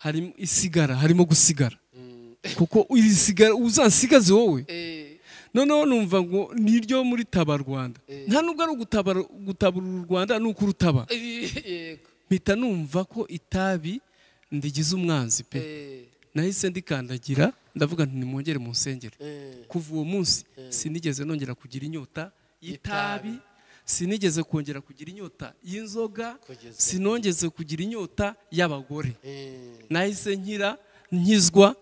harimo isigara harimo gusigara kuko uzasigaze wowe eh. noneho numva ngo niryo muri taba rwanda eh. nta nubwo ari ugutabura u rwanda ni uko ukurutaba eh, mpita numva ko itabi ndigize umwanzi pe nahise ndikandagira ndavuga nti nimwongere mu nsengero kuva uwo munsi sinigeze nongera kugira inyota y'itabi sinigeze kongera kugira inyota y'inzoga sinongeze kugira inyota y'abagore eh. nahise nkira nkizwa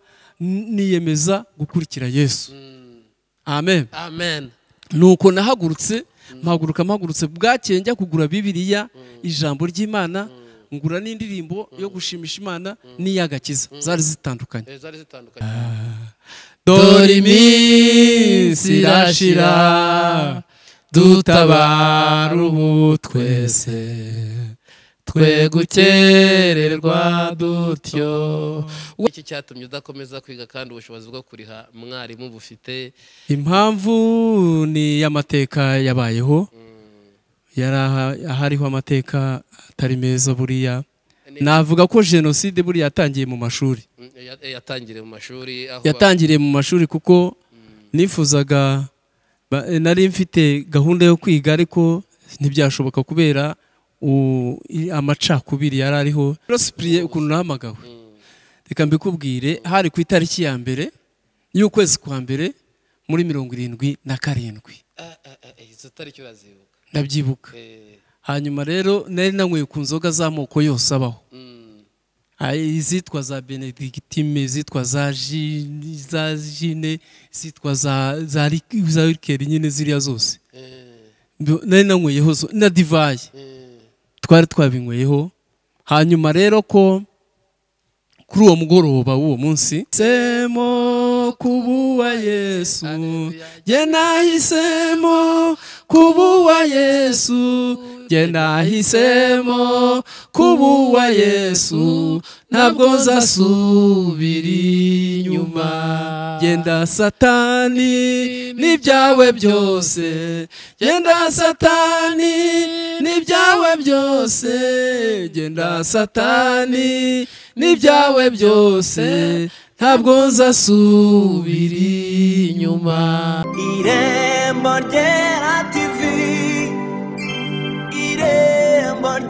niyemeza gukurikira yesu hmm. amen nuko nahagurutse hmm. mpaguruka mpagurutse bwakeye njya kugura bibiriya hmm. ijambo ry'imana ngura n'indirimbo yo gushimisha imana n'iy'agakiza zari zitandukanye eh, ah. dore iminsi irashira dutabara ubu twese twe gukererwa dutyo iki cyatumye udakomeza kwiga kandi ubushobozi bwo kuriha mwarimu bufite impamvu ni amateka yabayeho mm. yari ahariho amateka atari meza buriya navuga ko jenoside buriya yatangiye mu mashuri mm, yatangiriye mu mashuri kuko mm. nifuzaga Eh, nari mfite gahunda yo kwiga ariko ntibyashoboka kubera amacakubiri yari ariho rosipuriye ukuntu nahamagawe hmm. reka mbikubwire hari ku itariki ya mbere y'ukwezi kwa mbere muri mirongo irindwi na karindwi eh, eh, ndabyibuka hanyuma rero nari nanyweye ku nzoga z'amoko yose abaho hmm. izitwa za benedictime izitwa za jine izitwa za rikeri nyine ziriya zose eh. nari nanyweyeho na divayi eh. twari twabinyweyeho hanyuma rero ko kuri uwo mugoroba w'uwo munsi semo kubuwa yesu ye nahisemo kubuwa yesu njye nahisemo kuba uwa yesu ntabwo nzasubira inyuma genda satani n'ibyawe byose genda satani n'ibyawe byose genda satani n'ibyawe byose ntabwo nzasubira inyuma irembo ryera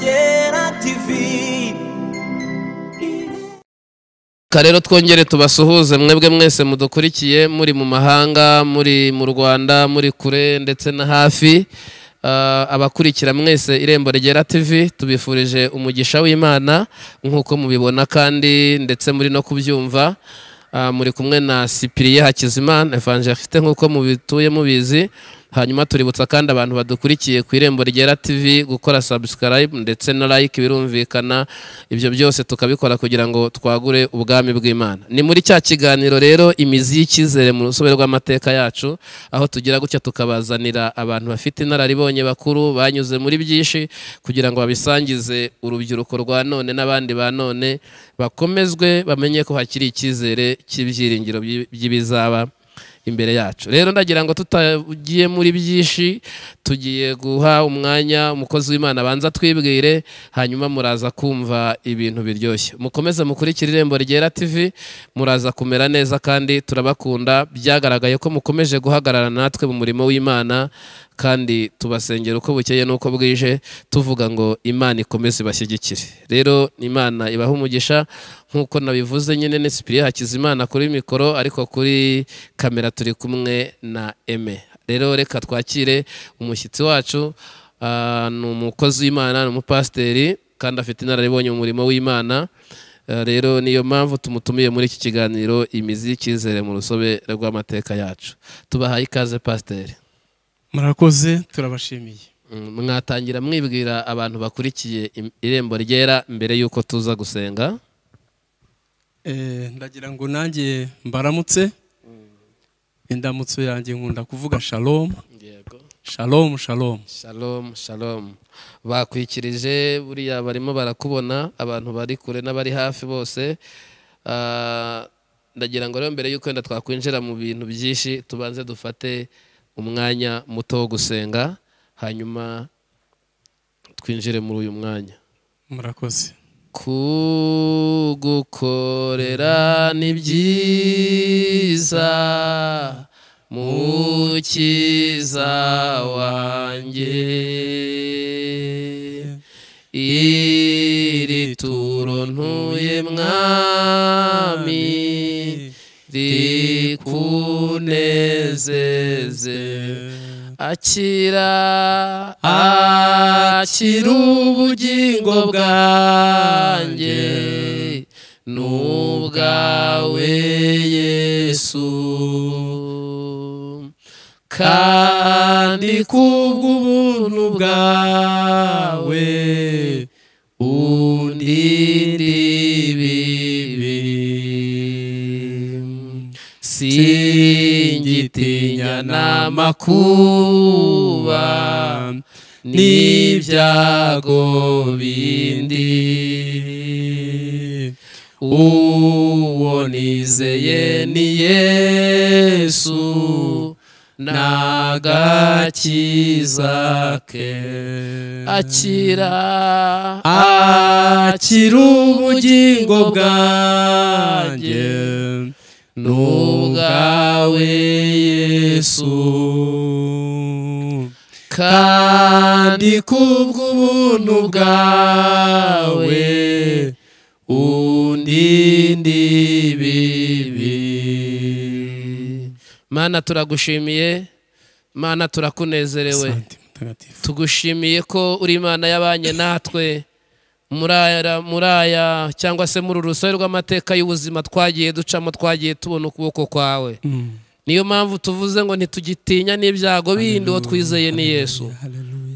Akagera TV rero twongere tubasuhuze mwebwe mwese mudukurikiye muri mu mahanga muri mu rwanda muri kure ndetse na hafi uh, abakurikira mwese irembo rigera TV tubifurije umugisha w'imana nk'uko mubibona kandi ndetse muri no kubyumva uh, muri kumwe na sipiriye hakizimana evangeliste nk'uko mubituye mubizi hanyuma tuributsa kandi abantu badukurikiye ku irembo ryera tv gukora subscribe ndetse na like birumvikana ibyo byose tukabikora kugira ngo twagure ubwami bw'imana ni muri cya kiganiro rero imizi y'icyizere mu rusobe rw'amateka yacu aho tugira gutya tukabazanira abantu bafite inararibonye bakuru banyuze muri byinshi kugira ngo babisangize urubyiruko rwa none n'abandi ba none bakomezwe bamenye ko hakiri icyizere cy'ibyiringiro by'ibizaba imbere yacu rero ndagira ngo tutagiye muri byinshi tugiye guha umwanya umukozi w'imana abanza twibwire hanyuma muraza kumva ibintu biryoshye mukomeze mukurikire irembo ryera TV muraza kumera neza kandi turabakunda byagaragaye ko mukomeje guhagarara natwe mu murimo w'imana kandi tubasengera uko bukeye n'uko bwije tuvuga ngo imana ikomeze ibashyigikire rero imana ibaha umugisha nk'uko nabivuze nyine ni sipiriya hakizimana kuri mikoro ariko kuri kamera turi kumwe na eme rero reka twakire umushyitsi wacu ah, ni umukozi w'imana ni umupasiteri kandi afite inararibonye mu murimo w'imana ah, rero niyo mpamvu tumutumiye muri iki kiganiro imizi y'icyizere mu rusobe rw'amateka yacu tubahaye ikaze pasiteri murakoze turabashimiye mm, mwatangira mwibwira abantu bakurikiye irembo ryera mbere y'uko tuza gusenga eh, ndagira ngo nanjye mbaramutse mm. indamutso yanjye nkunda kuvuga shalom shalom shalom shalomu shalom bakwikirije buriya barimo barakubona abantu bari kure n'abari hafi bose ah, ndagira ngo rero mbere y'uko wenda twakwinjira mu bintu byinshi tubanze dufate umwanya muto wo gusenga hanyuma twinjire muri uyu mwanya murakoze kugukorera ni byiza mukiza wanjye iri turo ntuye mwami rikuneze yagize akira akira ubugingo bwanjye n'ubwawe yesu kandi kubw'ubuntu bwawe n'amakuba n'ibyago bindi uwo nizeye ni yesu n'agakiza ke akira akira ubugingo bwanjye n'ubwawe yesu kandi kubw'ubuntu bwawe undindi bibi mana turagushimiye mana turakunezerewe tugushimiye ko uri imana y'abanye natwe muri aya cyangwa se muri uru rusobe rw'amateka y'ubuzima twagiye ducamo twagiye tubona ukuboko kwawe mm. niyo mpamvu tuvuze ngo ntitugitinya n'ibyago bindi uwo twizeye ni yesu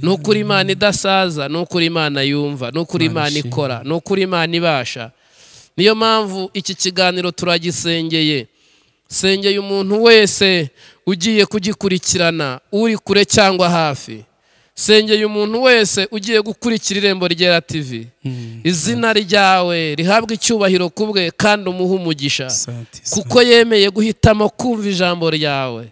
ni ukuri imana idasaza ni ukuri imana yumva ni ukuri imana ikora ni ukuri imana ibasha niyo mpamvu iki kiganiro turagisengeye sengeye umuntu wese ugiye kugikurikirana uri kure cyangwa hafi sengeye umuntu wese ugiye gukurikira irembo rya tv hmm. izina ryawe rihabwa icyubahiro ku bwe kandi umuhe umugisha kuko yemeye guhitamo kumva ijambo ryawe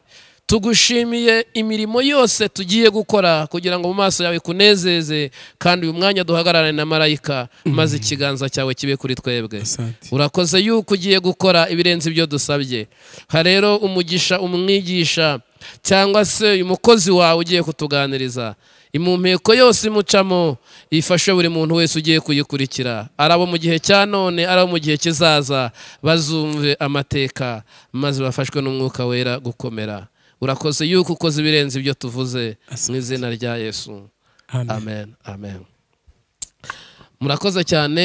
tugushimiye imirimo yose tugiye gukora kugira ngo mu maso yawe kunezeze kandi uyu mwanya duhagararane na marayika hmm. maze ikiganza cyawe kibe kuri twebwe urakoze yuko ugiye gukora ibirenze ibyo dusabye ha rero umugisha umwigisha cyangwa se uyu mukozi wawe ugiye kutuganiriza impumeko yose imucamo ifashe buri muntu wese ugiye kuyikurikira arabo mu gihe cya none arabo mu gihe kizaza bazumve amateka maze bafashwe n'umwuka wera gukomera urakoze yuko ukoze ibirenze ibyo tuvuze mu izina rya yesu amen amen murakoze cyane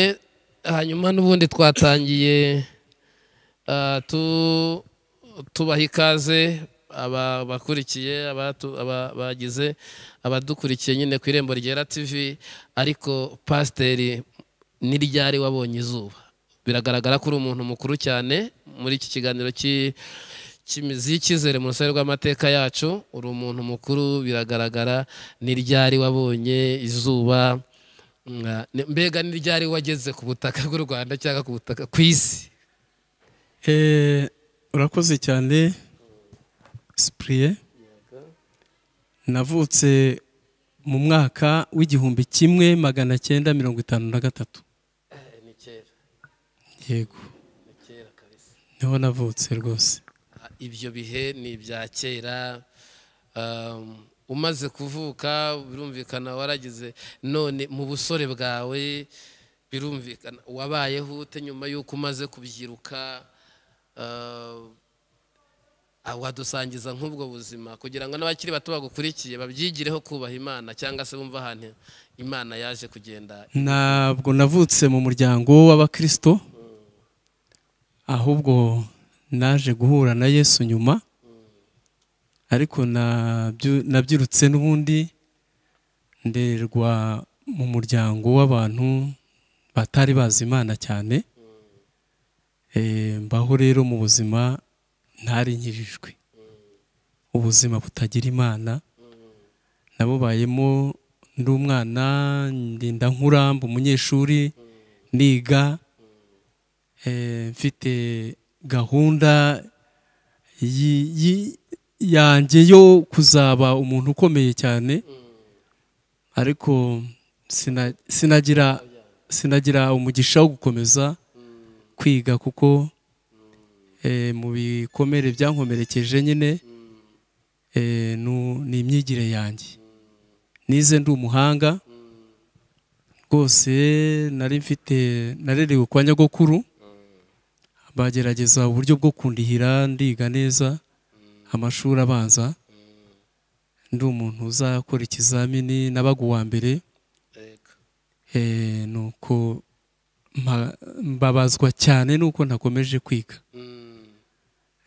hanyuma n'ubundi twatangiye ah, tubaha ikaze abakurikiye abagize abadukurikiye nyine ku irembo ryera TV ariko pasiteri n'iryari wabonye izuba biragaragara ko uri umuntu mukuru cyane muri iki kiganiro cy'imizi y'icyizere mu rusobe rw'amateka yacu uri umuntu mukuru biragaragara n'iryari wabonye izuba mbega n'iryari wageze ku butaka bw'u rwanda cyangwa ku butaka ku isi eh, urakoze cyane sipuriye navutse mu mwaka w'igihumbi kimwe magana cyenda mirongo itanu na gatatu eh, yego niho navutse rwose ah, ibyo bihe ni ibya kera um, umaze kuvuka birumvikana waragize none mu busore bwawe birumvikana wabayeho ute nyuma y'uko umaze kubyiruka uh, wadusangiza nk'ubwo buzima kugira ngo n'abakiri bato bagukurikiye babyigireho kubaha imana cyangwa se bumva ahantu imana yaje kugenda ntabwo navutse mu muryango w'abakristo ahubwo naje guhura na yesu nyuma ariko nabyirutse n'ubundi ndererwa mu muryango w'abantu batari bazi imana cyane eh, mbaho rero mu buzima ntari ubuzima butagira imana nabubayemo ndi umwana ndinda nkuramba umunyeshuri niga eh, mfite gahunda yanjye yo kuzaba umuntu ukomeye cyane ariko sinagira umugisha wo gukomeza kwiga kuko Eh, mu bikomere byankomerekeje nyine eh, ni imyigire yanjye nize ndi umuhanga rwose nari mfite narerewe kwa nyagukuru bagerageza uburyo bwo kundihira ndiga neza amashuri abanza ndi umuntu uzakora ikizamini nabaga uwa mbere eh, nuko mbabazwa cyane nuko ntakomeje kwiga mm.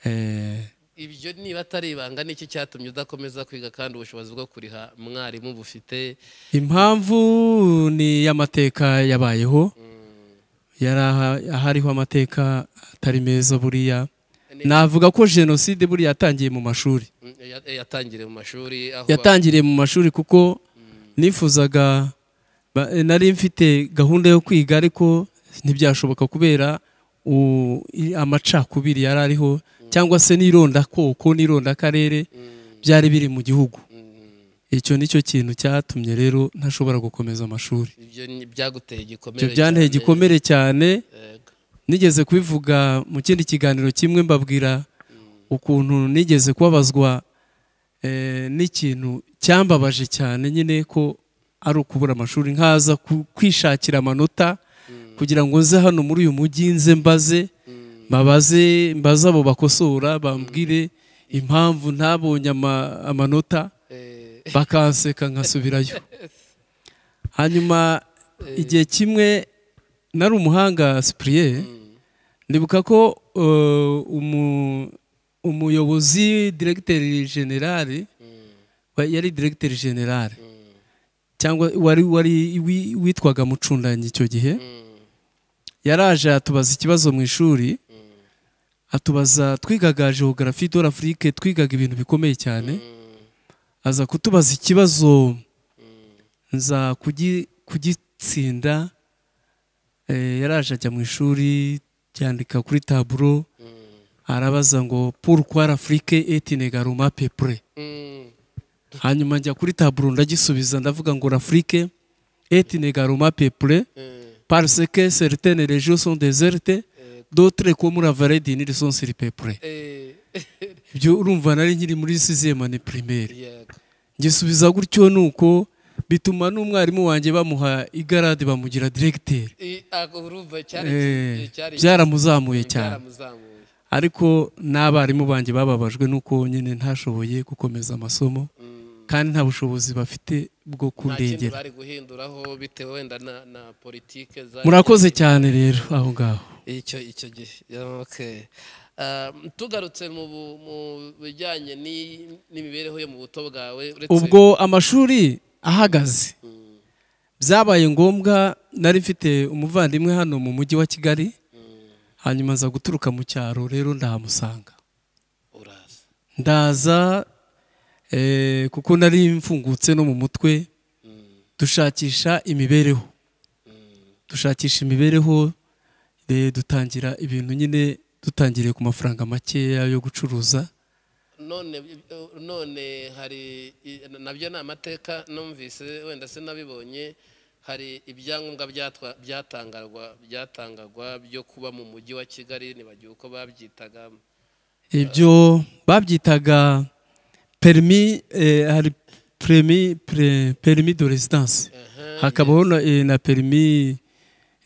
Eh. ibyo niba atari ibanga n'iki cyatumye udakomeza kwiga kandi ubushobozi bwo kuriha mwarimu bufite impamvu ni amateka yabayeho mm. yari ahariho amateka atari meza buriya navuga ko jenoside buriya yatangiye mu mashuri mm, yatangiriye mu mashuri kuko mm. nifuzaga nari mfite gahunda yo kwiga ariko ntibyashoboka kubera amacakubiri yari ariho cyangwa se koko n'irondakoko n'irondakarere mm. byari biri mu gihugu mm. icyo ni cyo kintu cyatumye rero ntashobora gukomeza amashuri ibyo byanteye gikomere cyane nigeze kubivuga mu kindi kiganiro kimwe mbabwira mm. ukuntu nigeze kubabazwa eh, n'ikintu cyambabaje cyane nyine ko ari ukubura amashuri nkaza kwishakira amanota kugira ngo nze hano muri uyu mujyi nze mbaze babaze mbaze abo bakosora bambwire impamvu ntabonye amanota eh. bakanseka nkasubirayo hanyuma eh. igihe kimwe nari umuhanga sipuriye hmm. ndibuka ko eh, umuyobozi diregiteri generale hmm. yari diregiteri generale hmm. cyangwa wari witwaga mucundanyi icyo gihe yaraje atubaza ikibazo mu ishuri atubaza twigaga geogarafi do twigaga ibintu bikomeye cyane aza kutubaza ikibazo nza kugitsinda eh, yaraje ajya mu ishuri cyandika kuri taburo arabaza ngo purkwara afurike etinega ruma pepure hanyuma njya kuri taburo ndagisubiza ndavuga ngo rafurike etinega ruma pepure pariseke seritene regiyo sondezerite dotire komura varedi niri sonsiri pepure eh. ibyo urumva nari nkiri muri sizemane pirimeri ngisubiza gutyo ni uko bituma n'umwarimu wanjye bamuha igarade bamugira diregiteri eh. eh, byaramuzamuye cyane ariko n'abarimu banjye bababajwe n'uko nyine ntashoboye gukomeza amasomo mm. kandi nta bushobozi bafite bwo kundengera murakoze cyane rero aho ngaho icyo icyo gihe um, tugarutse mu bijyanye n'imibereho yo mu buto bwawe ubwo amashuri ahagaze byabaye ngombwa nari mfite umuvandimwe hano mu mujyi wa kigali hanyuma aza guturuka mu cyaro rero ndahamusanga ndaza eh, kuko nari mfungutse no mu mutwe mm. dushakisha imibereho mm. dushakisha imibereho dutangira ibintu nyine dutangiriye ku mafaranga makeya yo gucuruza none hari nabyo ni amateka numvise wenda se nabibonye hari ibyangombwa byatangarwa byatangagwa byo kuba mu mujyi wa kigali ntibagiwe uko babyitaga ibyo babyitaga perimi eh, hari perimi perimi do rezidansi hakabaho na eh, perimi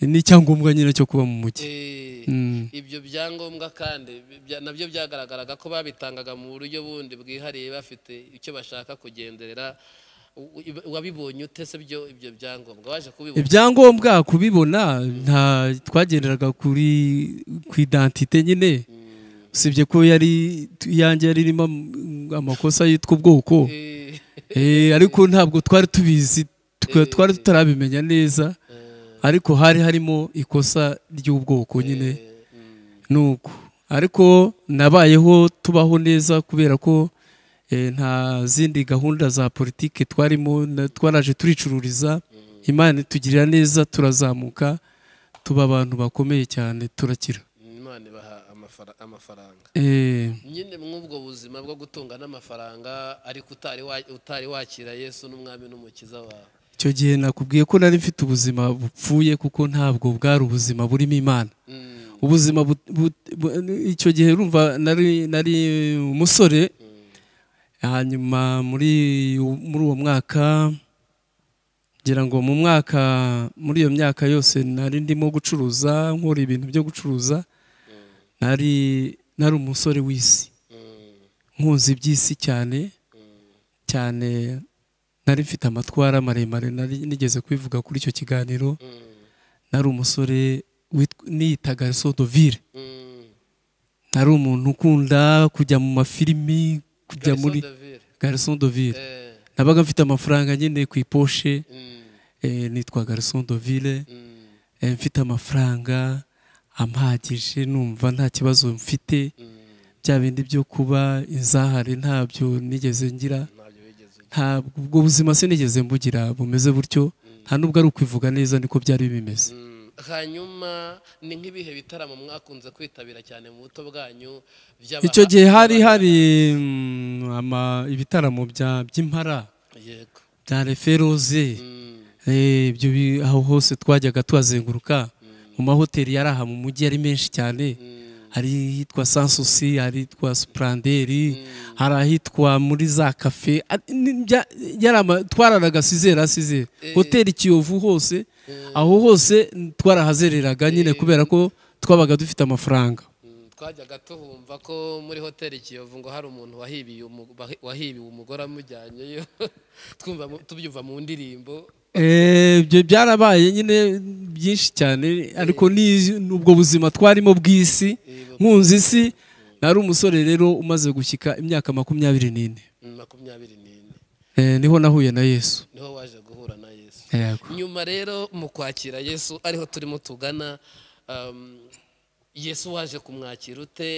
n'icyangombwa nyine cyo kuba mu mujyi eh, mm. ibyo byangombwa kandi nabyo byagaragaraga ko babitangaga mu buryo bundi bwihariye bafite icyo bashaka kugenderera wabibonye utese byo ibyo byangombwa waje kubibona ibyangombwa kubibona nta twagenderaga kuri ku idantite nyine mm. usibye ko yari yanjye yari irimo amakosa ubwoko eh. Eh, ariko ntabwo twari tubizi twari tutarabimenya neza ariko hari harimo ikosa ry'ubwoko nyine eh, mm. nuko ariko nabayeho tubaho neza kubera ko eh, nta zindi gahunda za politiki twarimo twaraje turicururiza mm. imana itugirira neza turazamuka tuba abantu bakomeye cyane turakira imana ibaha amafaranga eh. nyine mw'ubwo buzima bwo gutunga n'amafaranga ariko utari wakira yesu n'umwami n'umukiza wawe icyo gihe nakubwiye ko nari mfite ubuzima bupfuye kuko ntabwo bwari ubuzima burimo imana mm. ubuzima icyo gihe rumva nari umusore mm. hanyuma muri muri uwo mwaka ngira ngo mu mwaka muri iyo myaka yose nari ndimo gucuruza nkora ibintu byo gucuruza mm. nari nari umusore w'isi nkuzi iby'isi cyane cyane nari mfite amatwara maremare nari nigeze kwivuga kuri icyo kiganiro mm. nari umusore niyitaga sodovire mm. nari umuntu ukunda kujya mu mafilimi kujya muri garison eh. nabaga mfite amafaranga nyine ku iposhe mm. eh, nitwa garison eh, mfite amafaranga ampagije numva nta kibazo mfite bya bindi byo kuba inzahari ntabyo nigeze ngira ntabwo ubwo buzima sinigeze mbugira bumeze butyo nta nubwo ari ukwivuga neza niko byari bimeze mm. hanyuma ni nk'ibihe bitaramo mwakunze kwitabira cyane mu buto bwanyu icyo gihe hari hari mm, ibitaramo by'impara bya referoze mm. eh, ibyo aho hose twajyaga tuhazenguruka mu mahoteli yari aha mu mujyi ari menshi cyane hari ahitwa sansusi hari ahitwa supuranderi hari ahitwa muri za kafe ah, twararaga sizera sizera eh. hoteli kiyovu hose eh. aho hose twarahazereraga nyine eh. kubera ko twabaga dufite amafaranga mm, twajyaga tuhumva ko muri hoteli kiyovu ngo hari umuntu wahibiye umugore amujyanyeyo tubyumva mu ndirimbo ibyo eh, byarabaye nyine byinshi cyane ariko n'ubwo buzima twarimo bw'isi nkunzi isi nari umusore rero umaze gushyika imyaka makumyabiri n'ine mm, makumyabiri n'ine eh, niho nahuye na yesu niho waje guhura na yesu eh, nyuma rero mu kwakira yesu ariho turimo tugana um, yesu waje kumwakira ute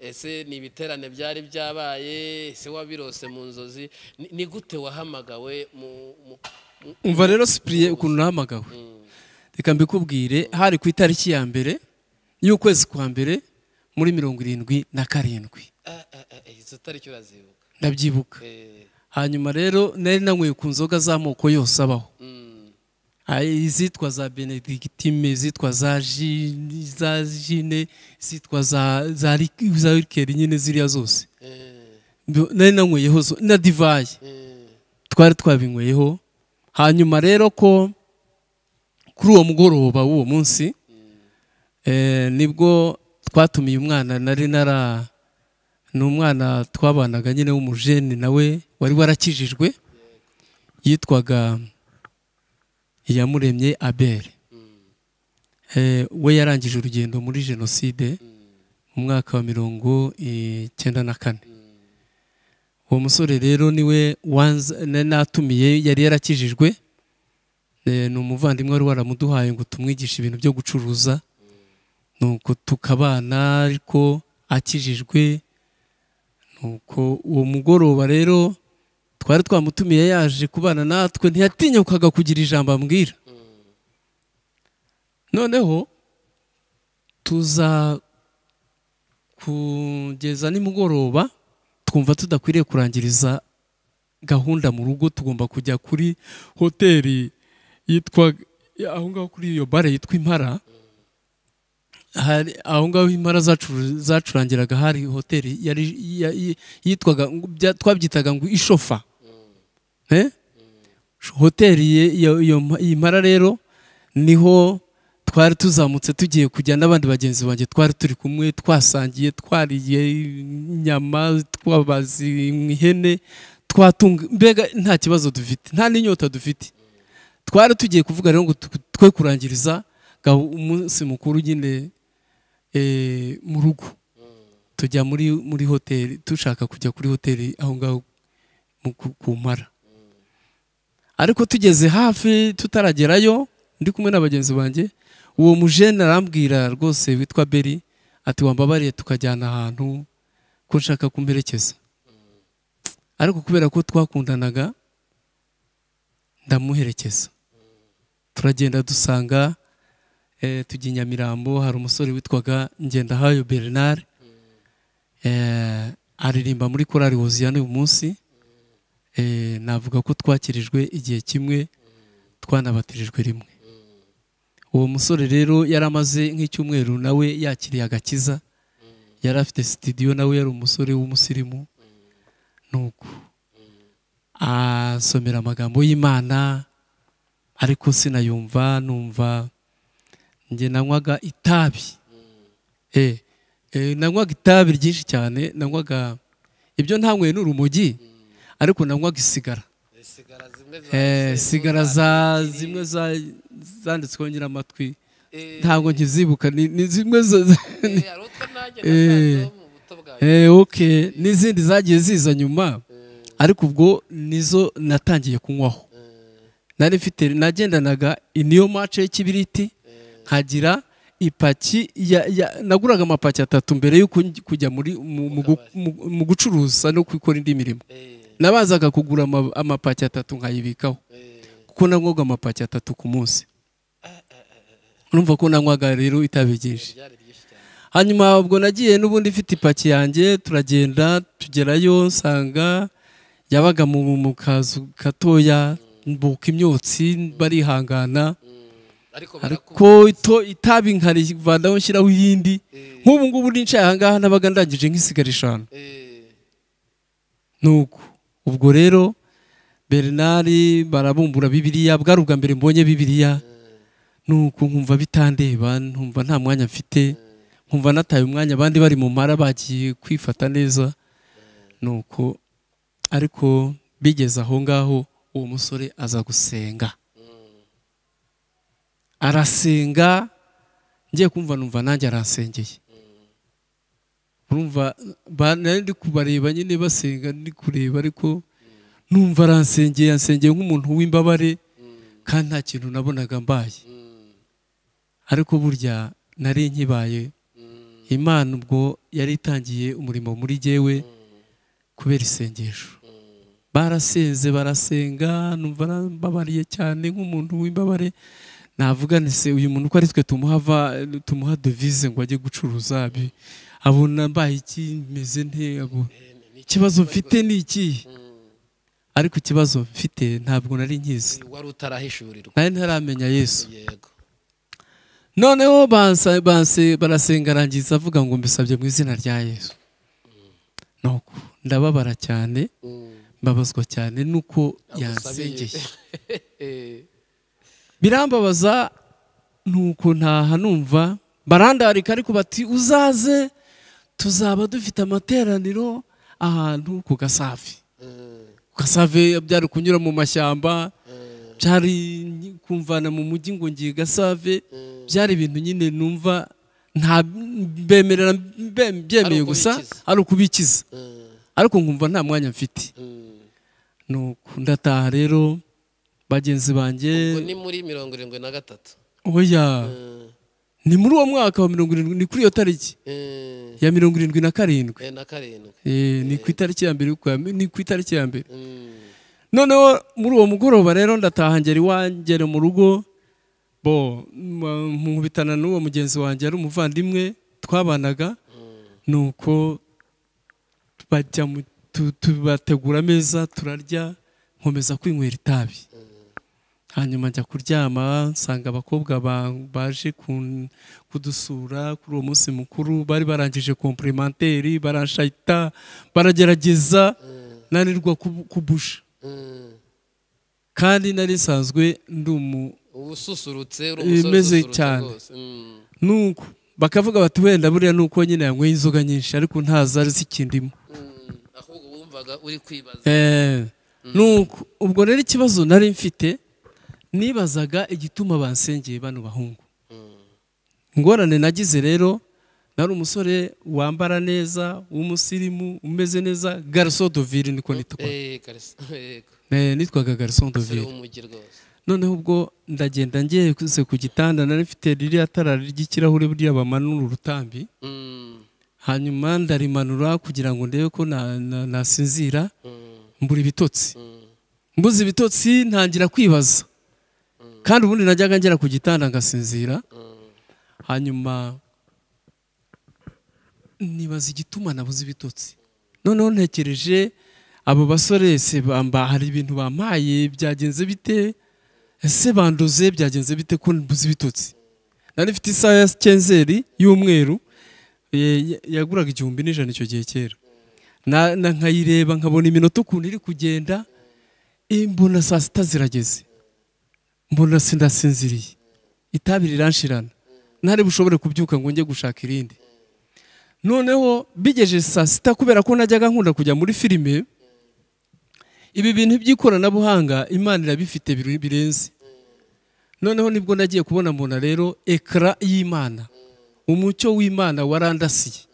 ese ni ibiterane byari byabaye ese wabirose mu nzozi ni gute wahamagawe mu umva rero sipuriye ukuntu uhamagawe mm. reka mbikubwire hari ku itariki ya mbere y'ukwezi kwa mbere muri mirongo irindwi na karindwi eh, eh, eh, ndabyibuka hanyuma rero nari nanyweye ku nzoga z'amoko yose abaho mm. ah, izitwa za benedictime izitwa za jine izitwa za rikeri nyine ziriya zose nari nanyweyeho na divayi twari twabinyweyeho hanyuma rero ko kuri uwo mugoroba w'uwo munsi eh, nibwo twatumiye umwana nari nara ni umwana twabanaga nyine w'umujeni nawe wari warakijijwe yitwaga iyamuremye abel eh, we yarangije urugendo muri jenoside mu mwaka wa mirongo eh, icyenda na kane uwo musore rero niwe natumiye yari yarakijijwe eh, ni umuvandimwe wari waramuduhaye ngo tumwigishe ibintu byo gucuruza nuko tukabana ariko akijijwe nuko uwo mugoroba rero twari twamutumiye yaje kubana natwe ntiyatinyagukaga kugira ijambo ambwira noneho tuza kugeza nimugoroba twumva tudakwiriye kurangiriza gahunda mu rugo tugomba kujya kuri hoteli yitwa aho ngaho kuri iyo bare yitwa impara aho ngaho impara zacurangiraga hari hoteli yitwaga twabyitaga ngo ishofa eh? hoteli iyi mpara rero niho twari tuzamutse tugiye kujya n'abandi bagenzi banjye twari turi kumwe twasangiye twariye inyama mu ihene twatunga mbega nta kibazo dufite nta n'inyota dufite twari tugiye kuvuga rero ngo twe kurangiriza umunsi mukuru nyine eh, mu rugo tujya muri muri hoteli dushaka kujya kuri hoteli aho ngaho ku mpara ariko tugeze hafi tutaragerayo ndi kumwe na bagenzi banjye uwo mujene arambwira rwose witwa beri ati wambabariye tukajyana ahantu ko nshaka kumperekeza ariko kubera ko twakundanaga ndamuherekeza turagenda dusanga eh, tujya i nyamirambo hari umusore witwaga ngendahayo bernard eh, aririmba muri korari wuzuyane uyu munsi eh, navuga ko twakirijwe igihe kimwe twanabatijwe rimwe uwo musore rero yari amaze nk'icyumweru nawe yakiriye agakiza yari afite sitidiyo nawe yari umusore w'umusirimu nuko asomera amagambo y'imana ariko sinayumva numva njye nanywaga itabi eh, eh, nanywaga itabi ryinshi cyane nanywaga ibyo ntanyweye n'urumogi ariko nanywaga isigara sigara za eh, zimwe zanditsweho nyiramatwi ntabwo nkizibuka ni zimwe Eh, eh n'izindi zagiye ziza nyuma eh. ariko ubwo nizo natangiye kunywaho eh. nari mfite nagendanaga iniyo mace y'ikibiriti nkagira ipaki naguraga amapaki atatu mbere y’uko kujya muri mu gucuruza no gukora indi mirimo nabazaga kugura amapaki atatu nkayibikaho kuko nanywaga amapaki atatu ku munsi Numva ko nanywaga rero itabi hanyuma ubwo nagiye n'ubundi ifite ipaki yanjye turagenda tugerayo nsanga yabaga mu kazu gatoya mbuka imyotsi barihangana mm. ariko itabi nkarivandaho nshyiraho iyindi eh. nk'ubu ngubu nicaye ahangaha nabaga ndangije nk'isigara eshanu eh. nuko ubwo rero bernari barabumbura bibiriya bwari ubwa mbere mbonye bibiriya eh. nuko nkumva bitandeba nkumva nta mwanya mfite nkumva nataye umwanya abandi bari mu mpara bagiye kwifata neza nuko ariko bigeze aho ngaho uwo musore aza gusenga arasenga ngiye kumva numva nanjye arasengeye urumva ndi kubareba nyine basenga ndi kureba ariko numva aransengeye yansengeye nk'umuntu w'imbabare kandi nta kintu nabonaga mbaye ariko burya nari nkibaye imana ubwo yari itangiye umurimo muri jyewe kubera isengesho barasenze barasenga numva mbabariye cyane nk'umuntu w'imbabare navuga se uyu muntu uko ari twe tumuhava tumuha devize ngo ajye gucuruza abona mbaye iki meze ntego ikibazo mfite ni iki ariko ikibazo mfite ntabwo nari nkizi nari ntaramenya yesu yego noneho barasenga arangiza avuga ngo mbisabye mu izina rya yesu nuko ndababara cyane mbabazwa cyane nuko yansengeye birambabaza nuko ntaha numva barandarika ariko bati uzaze tuzaba dufite amateraniro ahantu ku Gasave mm. ku gasafi byari kunyura mu mashyamba cyari kumvana mu mujyi ngo ngiye gasave mm. byari ibintu nyine numva nta mbemerera mbyemeye gusa ari ukubikiza mm. ariko nkumva nta mwanya mfite mm. ndataha rero bagenzi banjye ni muri mirongo irindwi na gatatu oya ni muri uwo mwaka wa mirongo irindwi ni kuri iyo tariki ya mirongo irindwi na karindwi eh, eh, ni ku itariki ya mbere ni ku itariki ya mbere noneho muri uwo mugoroba rero ndataha ngera iwangere mu rugo bo nkubitana n'uwo mugenzi wanjye ari umuvandimwe twabanaga ni uko bajya tubategura ameza turarya nkomeza kwinywera itabi hanyuma njya kuryama nsanga abakobwa baje kudusura kuri uwo munsi mukuru bari barangije kompurimenteri barashayita baragerageza mm. nanirwa kubusha kandi nari nsanzwe ndi umu ususurutse umeze cyane mm. nuko bakavuga bati wenda buriya ni uko nyine yanyweye inzoga nyinshi ariko ntazari zikindimo mm. ahubwo wumvaga uri kwibaza eh, mm. nuko ubwo rero ikibazo nari mfite nibazaga igituma bansengeye bano bahungu ingorane nagize rero nari umusore wambara neza w'umusirimu umeze neza gariso dovire niko nitwaga nitwaga gariso dovire noneho ubwo ndagenda ngeze ku gitanda nari mfite ririya tara ry'ikirahure buriya bamanura urutambi mm. hanyuma ndarimanura kugira ngo ndebe ko nasinzira mm. mbura ibitotsi mm. mbuze ibitotsi ntangira kwibaza kandi ubundi najyaga ngera ku gitanda ngasinzira hanyuma nibaza igituma nabuze ibitotsi noneho ntekereje abo basore se bamba hari ibintu bampaye byagenze bite ese banduze byagenze bite ko mbuze ibitotsi nari ifite isaha ya kenzeri y'umweru yaguraga igihumbi n'ijana icyo gihe cyera nkayireba nkabona iminota ukuntu iri kugenda mbona saa sita zirageze mbona sindasinziriye itabi riranshirana ntari bushobore kubyuka ngo njye gushaka irindi noneho bigeje saa sita kubera ko najyaga nkunda kujya muri filime ibi bintu by'ikoranabuhanga imana irabifite birenze noneho nibwo nagiye kubona mbona rero ekara y'imana umucyo w'imana warandasiye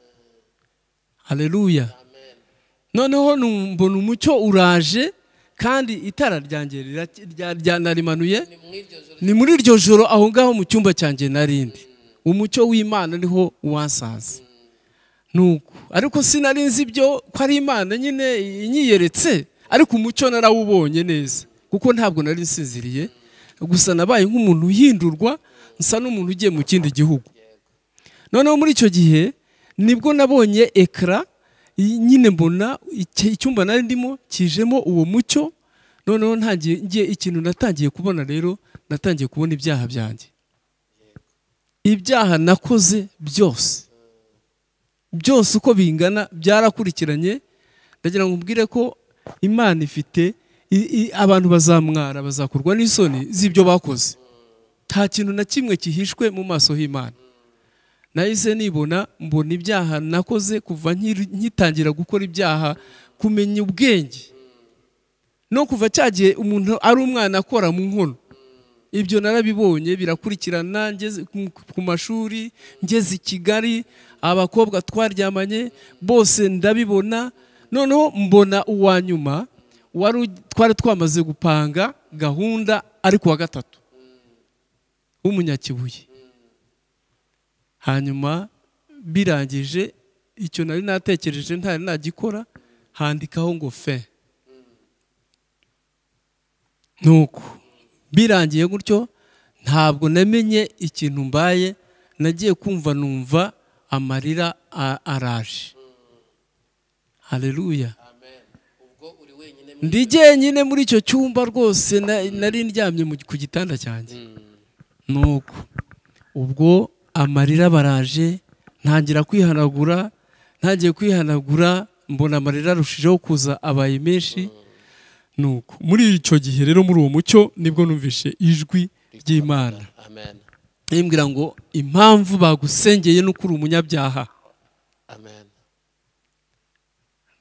hareruya noneho mbona umucyo uraje kandi itara ryanjye ryanarimanuye ni muri iryo joro aho ngaho mu cyumba cyanjye narindi umucyo w'imana niho wansaza nuko ariko sinari nzi ibyo ko ari imana nyine inyiyeretse ariko umucyo narawubonye neza kuko ntabwo nari nsinziriye gusa nabaye nk'umuntu uhindurwa nsa n'umuntu ugiye mu kindi gihugu noneho muri icyo gihe nibwo nabonye ekara nyine mbona icyumba nari ndimo kijemo uwo mucyo noneho ntangiye ikintu natangiye kubona rero natangiye kubona ibyaha byanjye ibyaha nakoze byose byose uko bingana byarakurikiranye ndagira ngo mbwire ko imana ifite abantu bazamwara bazakurwa n'isoni z'ibyo bakoze nta kintu na kimwe kihishwe mu maso h'imana nahise nibona mbona ibyaha nakoze kuva nkitangira gukora ibyaha kumenya ubwenge no kuva cyagiye umuntu ari umwana akora mu nkono ibyo narabibonye birakurikirana ku mashuri ngeze i kigali abakobwa twaryamanye bose ndabibona noneho mbona uwa nyuma twari twamaze gupanga gahunda ari ku wa gatatu w'umunyakibuye hanyuma birangije icyo nari natekereje ntari nagikora handikaho ngo fe nuko birangiye gutyo ntabwo namenye ikintu mbaye nagiye kumva numva amarira araje hareruya ndi jyenyine muri icyo cyumba rwose nari ndyamye ku gitanda cyanjye nuko ubwo amarira baraje ntangira kwihanagura ntangiye kwihanagura mbona amarira arushijeho kuza abaye menshi nuko muri icyo gihe rero muri uwo mucyo nibwo numvise ijwi ry'imana ntimbwira ngo impamvu bagusengeye nuko uri umunyabyaha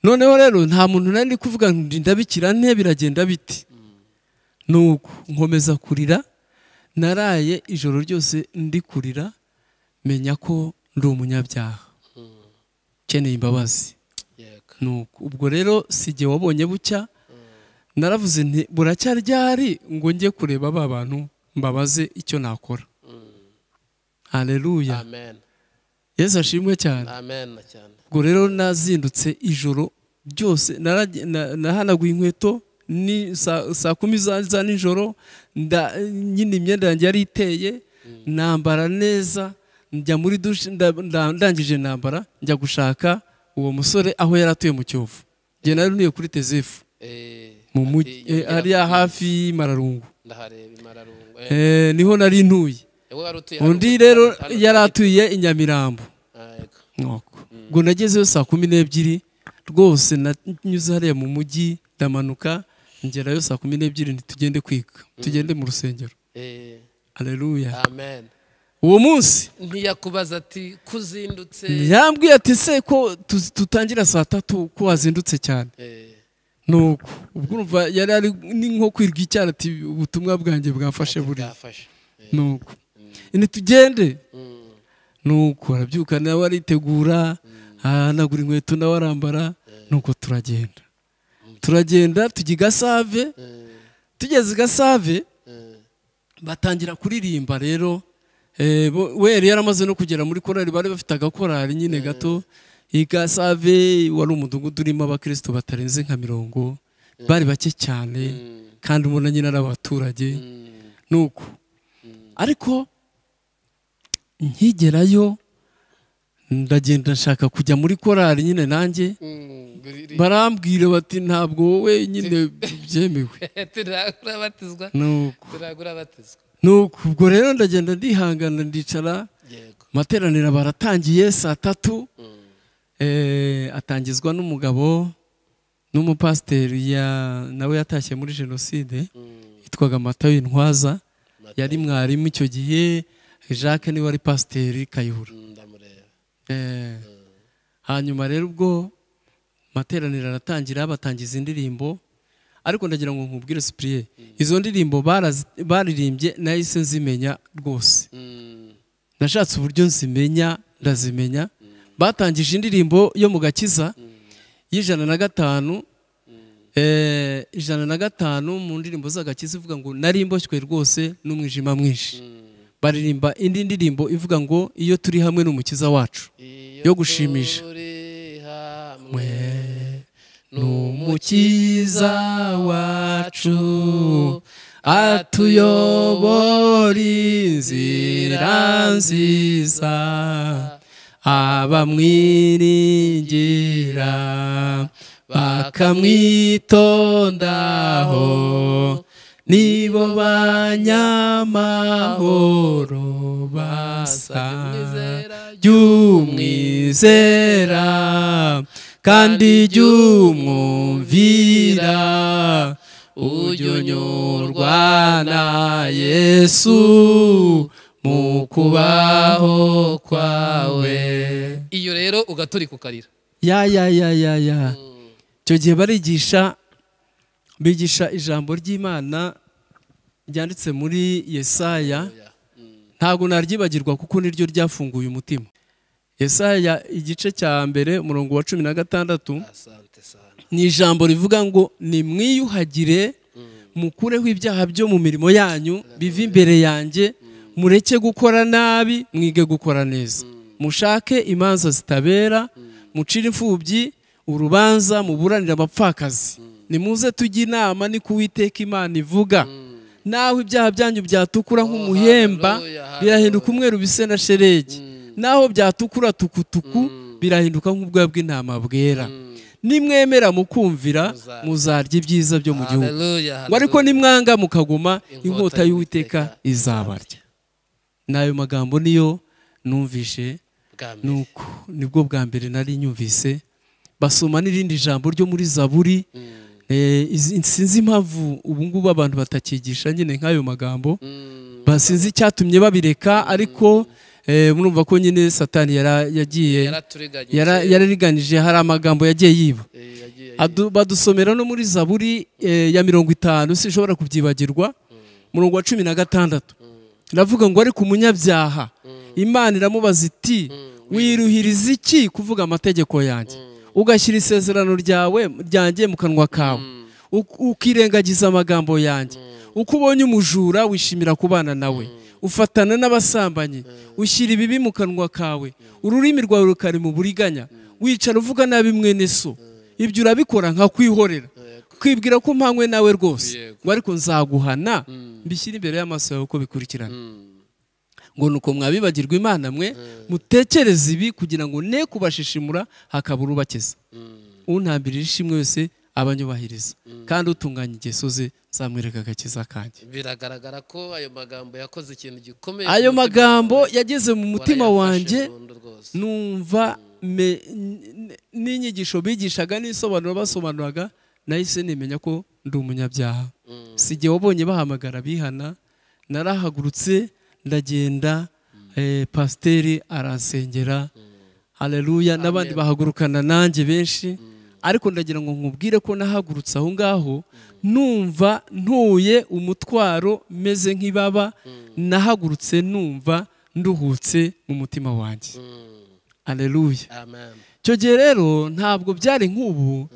noneho rero nta muntu nari ndi kuvuga ndabikira nte biragenda biti mm. nuko nkomeza kurira naraye ijoro ryose ndi kurira menya ko ndi umunyabyaha ukeneye mm. imbabazi nuko ubwo rero si igihe wabonye bucya naravuze nti buracyari ryari ngo njye kureba ba bantu mbabaze icyo nakora mm. hareruya yesu ashimwe cyane ubwo rero nazindutse ijoro byose nahanaguye inkweto ni saa kumi za nijoro nyine imyenda yanjye yari iteye mm. nambara neza njya muri dushe ndangije nambara njya gushaka uwo musore aho yari atuye mu cyovu njye nari ntuye kuri tezefu eh. mu mujyi hariya hafi eh, y'imararungu eh, niho nari ntuye undi rero yari atuye i nyamirambo ah, mm. ngo nagezeyo saa kumi n'ebyiri rwose nanyuze hariya mu mujyi ndamanuka ngerayo saa kumi n'ebyiri ntitugende kwiga mm. tugende mu rusengero eh. areruya uwo munsi ntiyakubaza ati kuzindutse yambwiye ati se ko tutangira saa tatu ko wazindutse cyane nuko ubwo urumva yari ari ni nko kwirwa icyara ati ubutumwa bwanjye bwafashe buriya mm. nuko mm. ntitugende mm. nuko arabyuka nawe aritegura ahanagura inkweto nawe arambara nuko turagenda turagenda tujya i gasave tugeze i gasave batangira kuririmba rero eh, we yari yaramaze no kugera muri korari bari bafite agakorari nyine gato igasave wari umudugudu urimo abakristo batarenze nka mirongo bari mm. bake cyane mm. kandi ubona nyine ari abaturage mm. nuko ariko nkigerayo ndagenda nshaka kujya muri korari nyine nanjye barambwira bati ntabwo wowe nyine byemewe nuko ubwo rero ndagenda ndihangana ndicara amateraniro baratangiye saa tatu Eh, atangizwa n'umugabo n'umupasiteri nawe yatashye muri jenoside mm. yitwaga matayo intwaza yari mwarimu icyo gihe jacques niwe wari pasiteri kayihura mm, eh, mm. hanyuma rero ubwo amateraniro aratangira batangiza indirimbo ariko ndagira ngo nkubwire sipiriye izo ndirimbo baririmbye nahise nzimenya rwose nashatse uburyo nzimenya ndazimenya batangije indirimbo yo mu gakiza y'ijana na gatanu eh, ijana na gatanu mu ndirimbo z'agakiza ivuga ngo nari rwose n'umwijima mwinshi baririmba indi ndirimbo ivuga ngo iyo turi hamwe n'umukiza wacu yo gushimisha n'umukiza wacu atuyobora inzira nziza abamwiringira bakamwitondaho nibo banyamahoro basa ry'umwizera kandi ry'umwumvira ujya na yesu mu kubaho kwawe iyo rero ugaturika ukarira ya ya ya ya ya mm. icyo gihe barigisha bigisha ijambo ry'imana ryanditse muri yesaya mm. ntabwo naryibagirwa kuko niryo ryafunguye umutima yesaya igice cya mbere umurongo wa cumi na gatandatu ni ijambo rivuga ngo nimwiyuhagire mm. mukureho ibyaha byo mu mirimo yanyu bive imbere yanjye mureke gukora nabi mwige gukora neza mm. mushake imanza zitabera mm. mucire imfubyi urubanza muburanire abapfakazi mm. nimuze tujye inama ni kuwiteka imana ivuga naho ibyaha byanyu byatukura oh, nk'umuhemba birahinduka umweru bise na shelegi naho byatukura tukutuku birahinduka nk'ubwoya bw'intama bwera nimwemera mukumvira muzarya ibyiza byo mu gihugu ngo ariko nimwanga mukaguma inkota y'uwiteka izabarya n'ayo magambo niyo numvise nuko nibwo bwa mbere nari nyumvise basoma n'irindi jambo ryo muri zaburi mm. eh, sinzi impamvu ubu ngubu abantu batakigisha nyine nk'ayo magambo mm. basinzi icyatumye babireka mm. ariko eh, murumva ko nyine satani yagiye yarariganije hari amagambo yagiye yiba eh, badusomera no muri zaburi ya mirongo itanu sinshobora kubyibagirwa murongo wa cumi na gatandatu iravuga ngo ari ku munyabyaha imana iramubaza iti mm. wiruhiriza iki kuvuga amategeko yanjye mm. ugashyira isezerano ryawe ryanjye mu kanwa kawe mm. ukirengagiza amagambo yanjye uko ubonye umujura wishimira kubana nawe ufatana n'abasambanyi ushyira ibibi mu kanwa kawe ururimi rwawe rukari mu buriganya wicara uvuga nabi mwene so ibyo urabikora nka kwihorera eh, kwibwira ko mpanywe nawe rwose ngo ariko nzaguhana mbishyire imbere y'amaso yawe uko bikurikirana ngo nuko mwabibagirwa imana mwe mutekereze ibi kugira ngo ne kubashishimura hakaba urubakiza untambirira ishimwe wese abanyubahiriza kandi utunganya ingeso ze zamwereka agakiza kanjye biragaragara ko ayo magambo yakoze ikintu gikomeye ayo magambo yageze mu mutima wanjye numva n'inyigisho bigishaga n'isobanuro basobanuraga nahise nimenya ko ndi umunyabyaha mm. si igihe wabonye bahamagara bihana narahagurutse ndagenda mm. eh, pasiteri aransengera mm. hareruya n'abandi bahagurukana nanjye benshi ariko ndagira ngo nkubwire ko nahagurutse aho ngaho numva ntuye umutwaro meze nk'ibaba nahagurutse numva nduhutse mu mutima wanjye hareruya icyo gihe rero ntabwo byari nk'ubu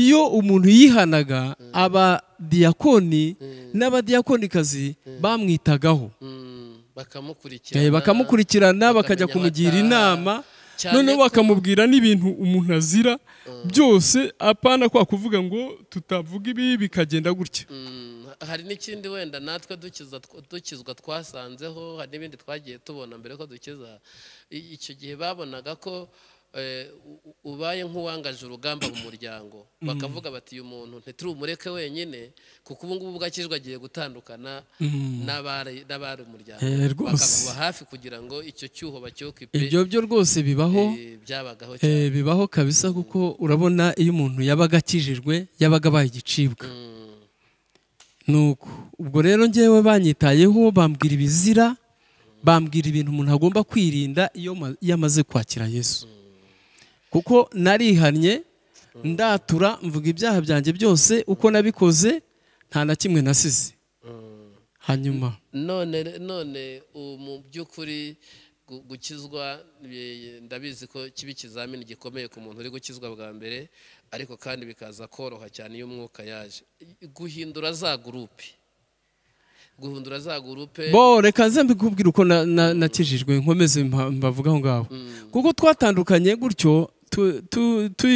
iyo umuntu yihanaga abadiyakoni mm. n'abadiyakonikazi mm. bamwitagaho mm. bakamukurikirana eh, bakajya kumugira inama noneho bakamubwira n'ibintu umuntu azira byose apana kwa kuvuga ngo tutavuga ibi bikagenda gutya hari n'ikindi wenda natwe dukizwa twasanzeho hari n'ibindi twagiye tubona mbere ko dukiza icyo gihe babonaga ko Eh, ubaye nk'uwangaje urugamba mu muryango mm. bakavuga bati uyu muntu umureke wenyine kuko ubu ngubu ubwo agiye gutandukana mm. n'abari umuryango eh, bakakuba hafi kugira ngo icyo cyuho bacyokipe ibyo byo rwose bibaho eh, byabagaho cyane bibaho kabisa kuko urabona iyo umuntu yabaga akijijwe yabaga abaye igicibwa mm. nuko ubwo rero ngewe banyitayeho bambwira ibizira bambwira ibintu umuntu agomba kwirinda iyo yamaze kwakira yesu kuko narihannye ndatura mvuga ibyaha byanjye byose uko nabikoze nta na kimwe nasize hanyuma none none mu by'ukuri gukizwa ndabizi ko kiba ikizamini gikomeye ku muntu uri gukizwa bwa mbere ariko kandi bikaza koroha cyane iyo umwuka yaje guhindura za gurupe guhindura za gurupe bo reka nze mbikubwira uko nakijijwe nkomeze mbavuga aho ngaho hmm. kuko twatandukanye gutyo tu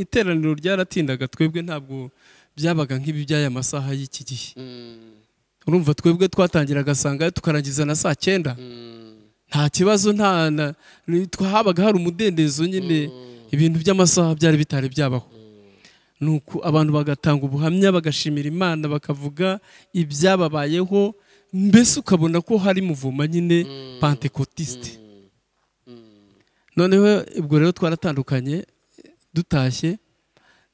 iteraniro ryaratindaga twebwe ntabwo byabaga nk'ibi by'aya masaha y'iki gihe mm. urumva twebwe twatangira agasanga tukarangiza na saa cyenda mm. nta kibazo nta twahabaga hari umudendezo nyine mm. ibintu by'amasaha byari bitari byabaho nuko abantu bagatanga ubuhamya bagashimira imana bakavuga ibyababayeho mbese ukabona ko hari muvoma nyine pantekotiste noneho ubwo rero twaratandukanye dutashye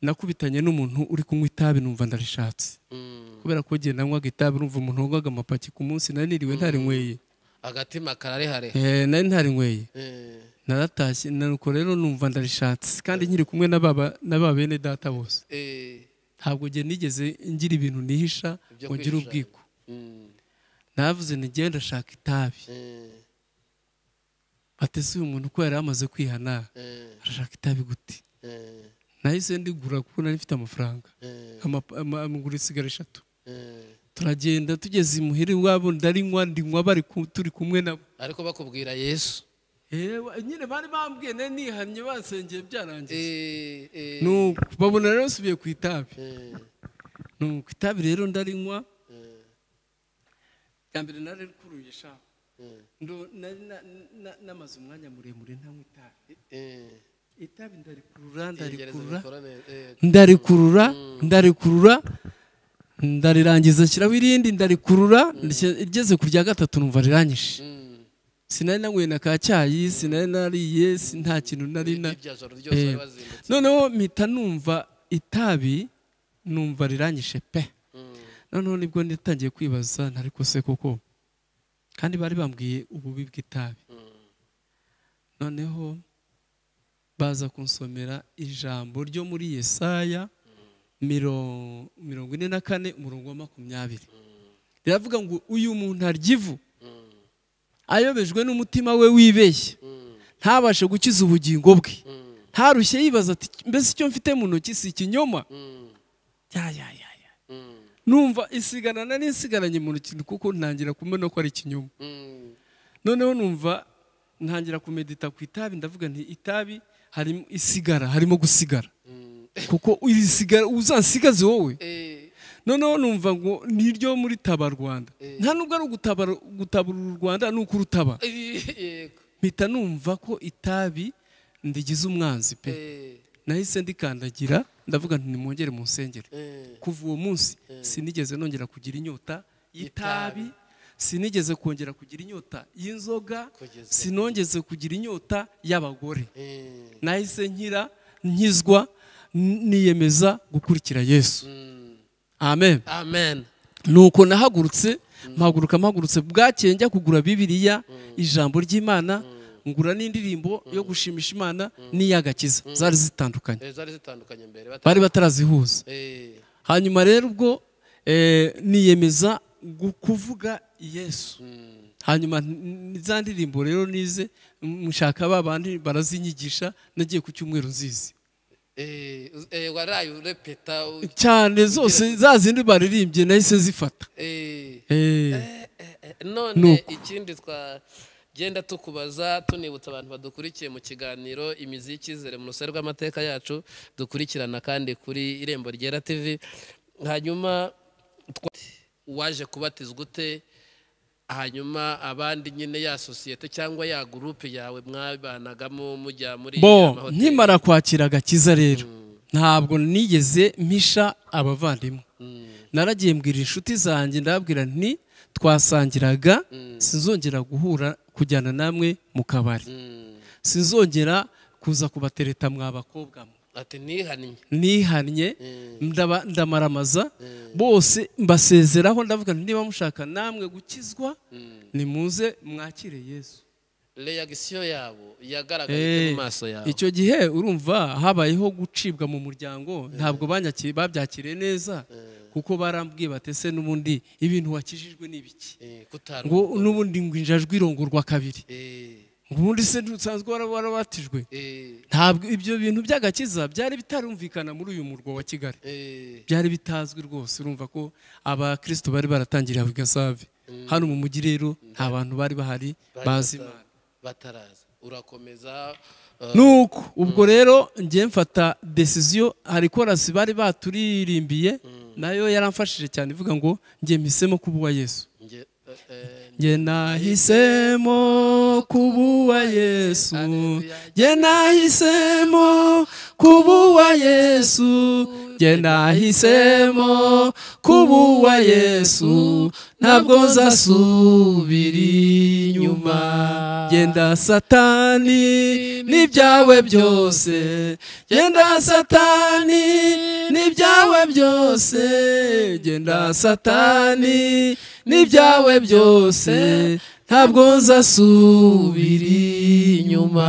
nakubitanye n'umuntu uri kunywa itabi numva ndarishatse mm. kubera ko genda anywaga itabi numva umuntu wanywaga amapaki ku munsi nari niriwe ntarinyweye mm. agatima kararihareha eh, nari ntarinyweye eh. naratashye nuko rero numva ndarishatse kandi nkiri kumwe na ba bene data bose eh. ntabwo njye nigeze ngira ibintu nihisha ngo ngire ubwiko mm. navuze ntigenda ashaka itabi bateze uyu muntu uko yari amaze kwihana eh. arashaka itabi guti eh. nahise ndigura kuko nari mfite amafaranga eh. amaguru isigara eshatu turagenda tugeze imuhira iwabo ndarinywa ndinywa bari turi kumwe nabo ariko bakubwira yesu nyine bari bambwiye nari nihamye basengeye byarangiye babona rero basubiye ku itabi ku itabi rero ndarinywa bwa mbere nari rikuruye eshanu Mm. namaze umwanya muremure ntanywa mm. itabi itabi ndarikurura eh, ndarikurura mm. ndarikurura ndarikurura ndarirangiza shyiraho irindi ndarikurura igeze ku rya gatatu numva riranyishe sinari nanyweye na ka cyayi sinari nariye nta kintu nari na eh. noneho mpita numva itabi numva riranyishe pe noneho nibwo nitangiye kwibaza ntariko se koko kandi bari bambwiye ububi bw'itabi noneho baza kunsomera ijambo ryo muri yesaya mirongo ine na kane umurongo wa makumyabiri riravuga ngo uyu muntu aryivu ayobejwe n'umutima we wibeshye ntabashe gukiza ubugingo bwe ntarushye yibaza ati mbese icyo mfite mu ntoki si ikinyoma yaya mm. numva isigarana n'isigaranye mu rukingo kuko ntangira kumena ko ari ikinyoma mm. noneho numva ntangira kumedita ku itabi ndavuga nti itabi harimo isigara harimo gusigara mm. kuko uzasigaze wowe eh. noneho numva ngo niryo muri taba rwanda eh. nta nubwo ari gutabura u rwanda ni uko ukurutaba eh, mpita numva ko itabi ndigize umwanzi pe nahise ndikandagira ndavuga nti nimwongere mu nsengero eh. kuva uwo munsi eh. sinigeze nongera kugira inyota y'itabi sinigeze kongera kugira inyota y'inzoga sinongeze kugira inyota y'abagore eh. nahise nkira nkizwa niyemeza gukurikira yesu hmm. amen nuko nahagurutse hmm. mpaguruka mpagurutse bwakeye kugura bibiriya hmm. ijambo ry'imana ngura n'indirimbo mm. yo gushimisha imana mm. n'iy'agakiza mm. zari zitandukanye eh, bari batarazihuza eh. hanyuma rero ubwo eh, niyemeza kuvuga yesu hanyuma za ndirimbo rero nize mushaka ba bandi barazinyigisha nagiye ku cyumweru nzizi cyane zose za zindi baririmbye nahise zifata none genda tukubaza tunibutsa abantu badukurikiye mu kiganiro imizi y'icyizere mu rusobe rw'amateka yacu dukurikirana kandi kuri irembo ryera TV hanyuma waje kubatizwa ute hanyuma abandi nyine ya sosiyete cyangwa ya gurupe yawe mwabanagamo mujya muri bo nkimara kwakira agakiza rero mm. ntabwo nigeze mpisha abavandimwe mm. naragiye mbwira inshuti zanjye ndababwira nti twasangiraga mm. sinzongera guhura kujyana namwe mu kabari hmm. sinzongera kuza kubatereta mwa bakobwa mwe nihannye hmm. ndamaramaza hmm. bose mbasezeraho ndavuga niba mushaka namwe gukizwa nimuze mwakire yesu reyagisiyo yabo yagaragaye eh, mu maso yabo icyo gihe urumva habayeho gucibwa mu muryango ntabwo babyakiriye neza eh. kuko barambwiye batese n'ubundi ibintu wakijijwe nibiki eh, ngo n'ubundi ngo injajwi irongorwa kabiri ubundi se ntusanzwe warabatijwe ntabwo ibyo bintu by'agakiza byari bitarumvikana muri uyu murwa wa kigali byari bitazwi rwose urumva ko abakristo bari baratangiriye aho gasave mm. hano mu mujyi rero nta mm. bantu bari bahari bazi imana bataraza urakomeza uh, nuko ubwo mm. rero njye mfata desiziyo hari korasi bari baturirimbiye mm. nayo yaramfashije cyane ivuga ngo njye mpisemo kubuwa yesu njye nahisemo kubuwa yesu njye nahisemo kubuwa yesu njye nahisemo kubuwa yesu ntabwo nzasubira inyuma genda satani n'ibyawe byose genda satani n'ibyawe byose genda satani n'ibyawe byose ntabwo nzasubira inyuma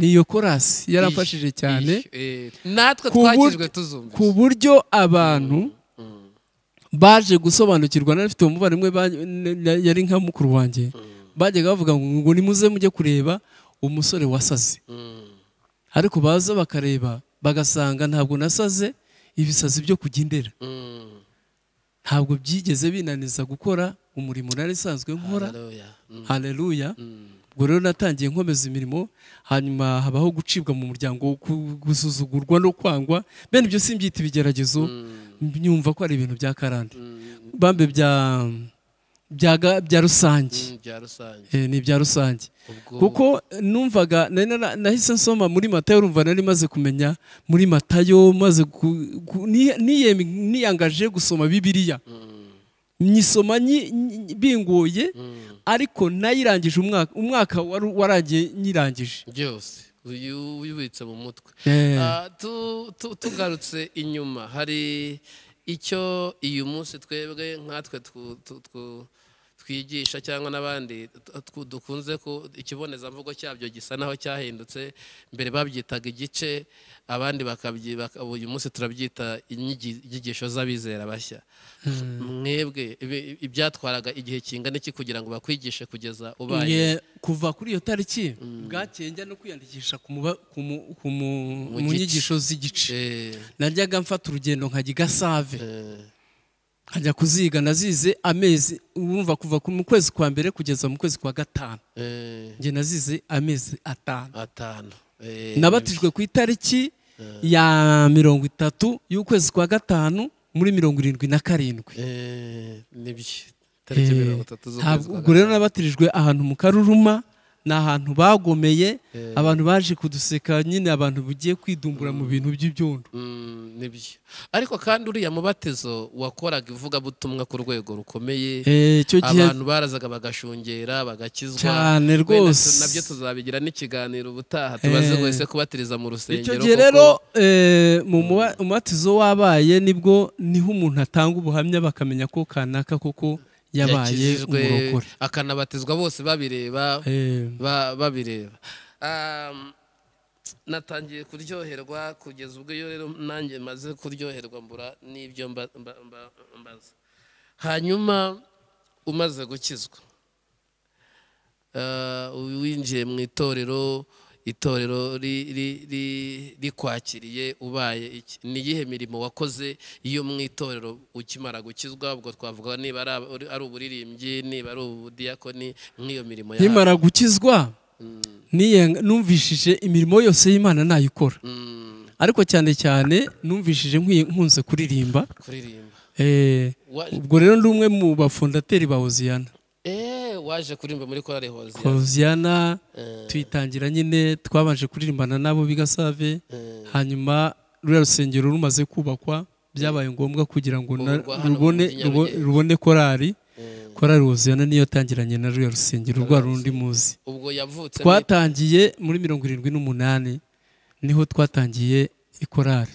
niyo korasi yaramfashije cyane eh, natwe twagizwe tuzumva ku buryo abantu mm, mm. baje gusobanukirwa n'abafite umuvandimwe yari nka mukuru wanjye mm. bajyaga bavuga ngo nimuze mujye kureba umusore wasaze ariko baza bakareba bagasanga ntabwo nasaze ibisazi byo kugendera ntabwo byigeze binaniza gukora umurimo nari isanzwe nkora hareruya mm. mm. ubwo rero natangiye nkomeza imirimo hanyuma habaho gucibwa mu muryango gusuzugurwa no kwangwa bene ibyo simbyita ibigeragezo mm. nyumva ko ari ibintu bya karande bambe bya bya rusange mm, eh, ni ibya rusange kuko numvaga nahise nsoma muri matayo urumva nari maze kumenya muri matayo maze niyangaje gusoma bibiriya mm. nyisoma bingoye mm. ariko nayirangije umwaka umwaka waragiye nyirangije byose uyibitse mu mutwe eh. ah, tugarutse inyuma hari icyo uyu munsi twebwe nkatwe twigisha cyangwa n'abandi dukunze ko ikibonezamvugo cyabyo gisa naho cyahindutse mbere babyitaga igice abandi uyu munsi turabyita inyigisho z'abizera bashya hmm. mwebwe ibyatwaraga igihe kingana iki kugira ngo bakwigishe kugeza ubaye kuva kuri iyo tariki hmm. bwakenge no kwiyandikisha ku nyigisho z'igice eh. najyaga mfata urugendo nkajya igasave eh. nkajya kuziga nazize amezi wumva kuva mu kwezi kwa mbere kugeza mu kwezi kwa gatanu eh. njye nazize amezi atanu eh. nabatijwe ku itariki eh. ya mirongo itatu y'ukwezi kwa gatanu muri mirongo irindwi na karindwi ubwo rero nabatirijwe ahantu mu karuruma ni ahantu bagomeye eh. abantu baje kuduseka nyine abantu bugiye kwidumbura mm. mu bintu by'ibyondo mm, nibyo ariko kandi uriya mubatezo wakoraga ivugabutumwa ku rwego rukomeye eh, abantu barazaga bagashungera bagakizwa cyane rwose nabyo tuzabigira n'ikiganiro ubutaha tubaze eh. wese kubatiriza mu rusengero icyo gihe rero mu mubatizo wabaye nibwo niho umuntu atanga ubuhamya bakamenya ko kanaka koko yabaye akanabatizwa bose babireba eh. babireba um, natangiye kuryoherwa kugeza ubwo iyo rero nanjye maze kuryoherwa mbura n'ibyo mbaza hanyuma umaze gukizwa uh, winjiye mu itorero itorero rikwakiriye ubaye ni iyihe mirimo wakoze iyo mu itorero ukimara gukizwa ubwo twavuga niba ari uburirimbyi niba ari ubudiyakoni nk'iyo mirimo yawe nimara gukizwa mm. numvishije imirimo yose y'imana nayikora mm. ariko cyane cyane numvishije nkunze kuririmba eh, ubwo rero ni umwe mu bafondateri ba oziyana eee eh, waje kuririmba muri korari hoziyana eh. tuyitangira nyine twabanje kuririmbana nabo bigasave eh. hanyuma ruriya rusengero rumaze kubakwa byabaye ngombwa kugira ngo rubone korari korari hoziyana niyo tangiranye na ruriya rusengero rwa rundi muzi twatangiye muri mirongo irindwi n'umunani niho twatangiye ikorari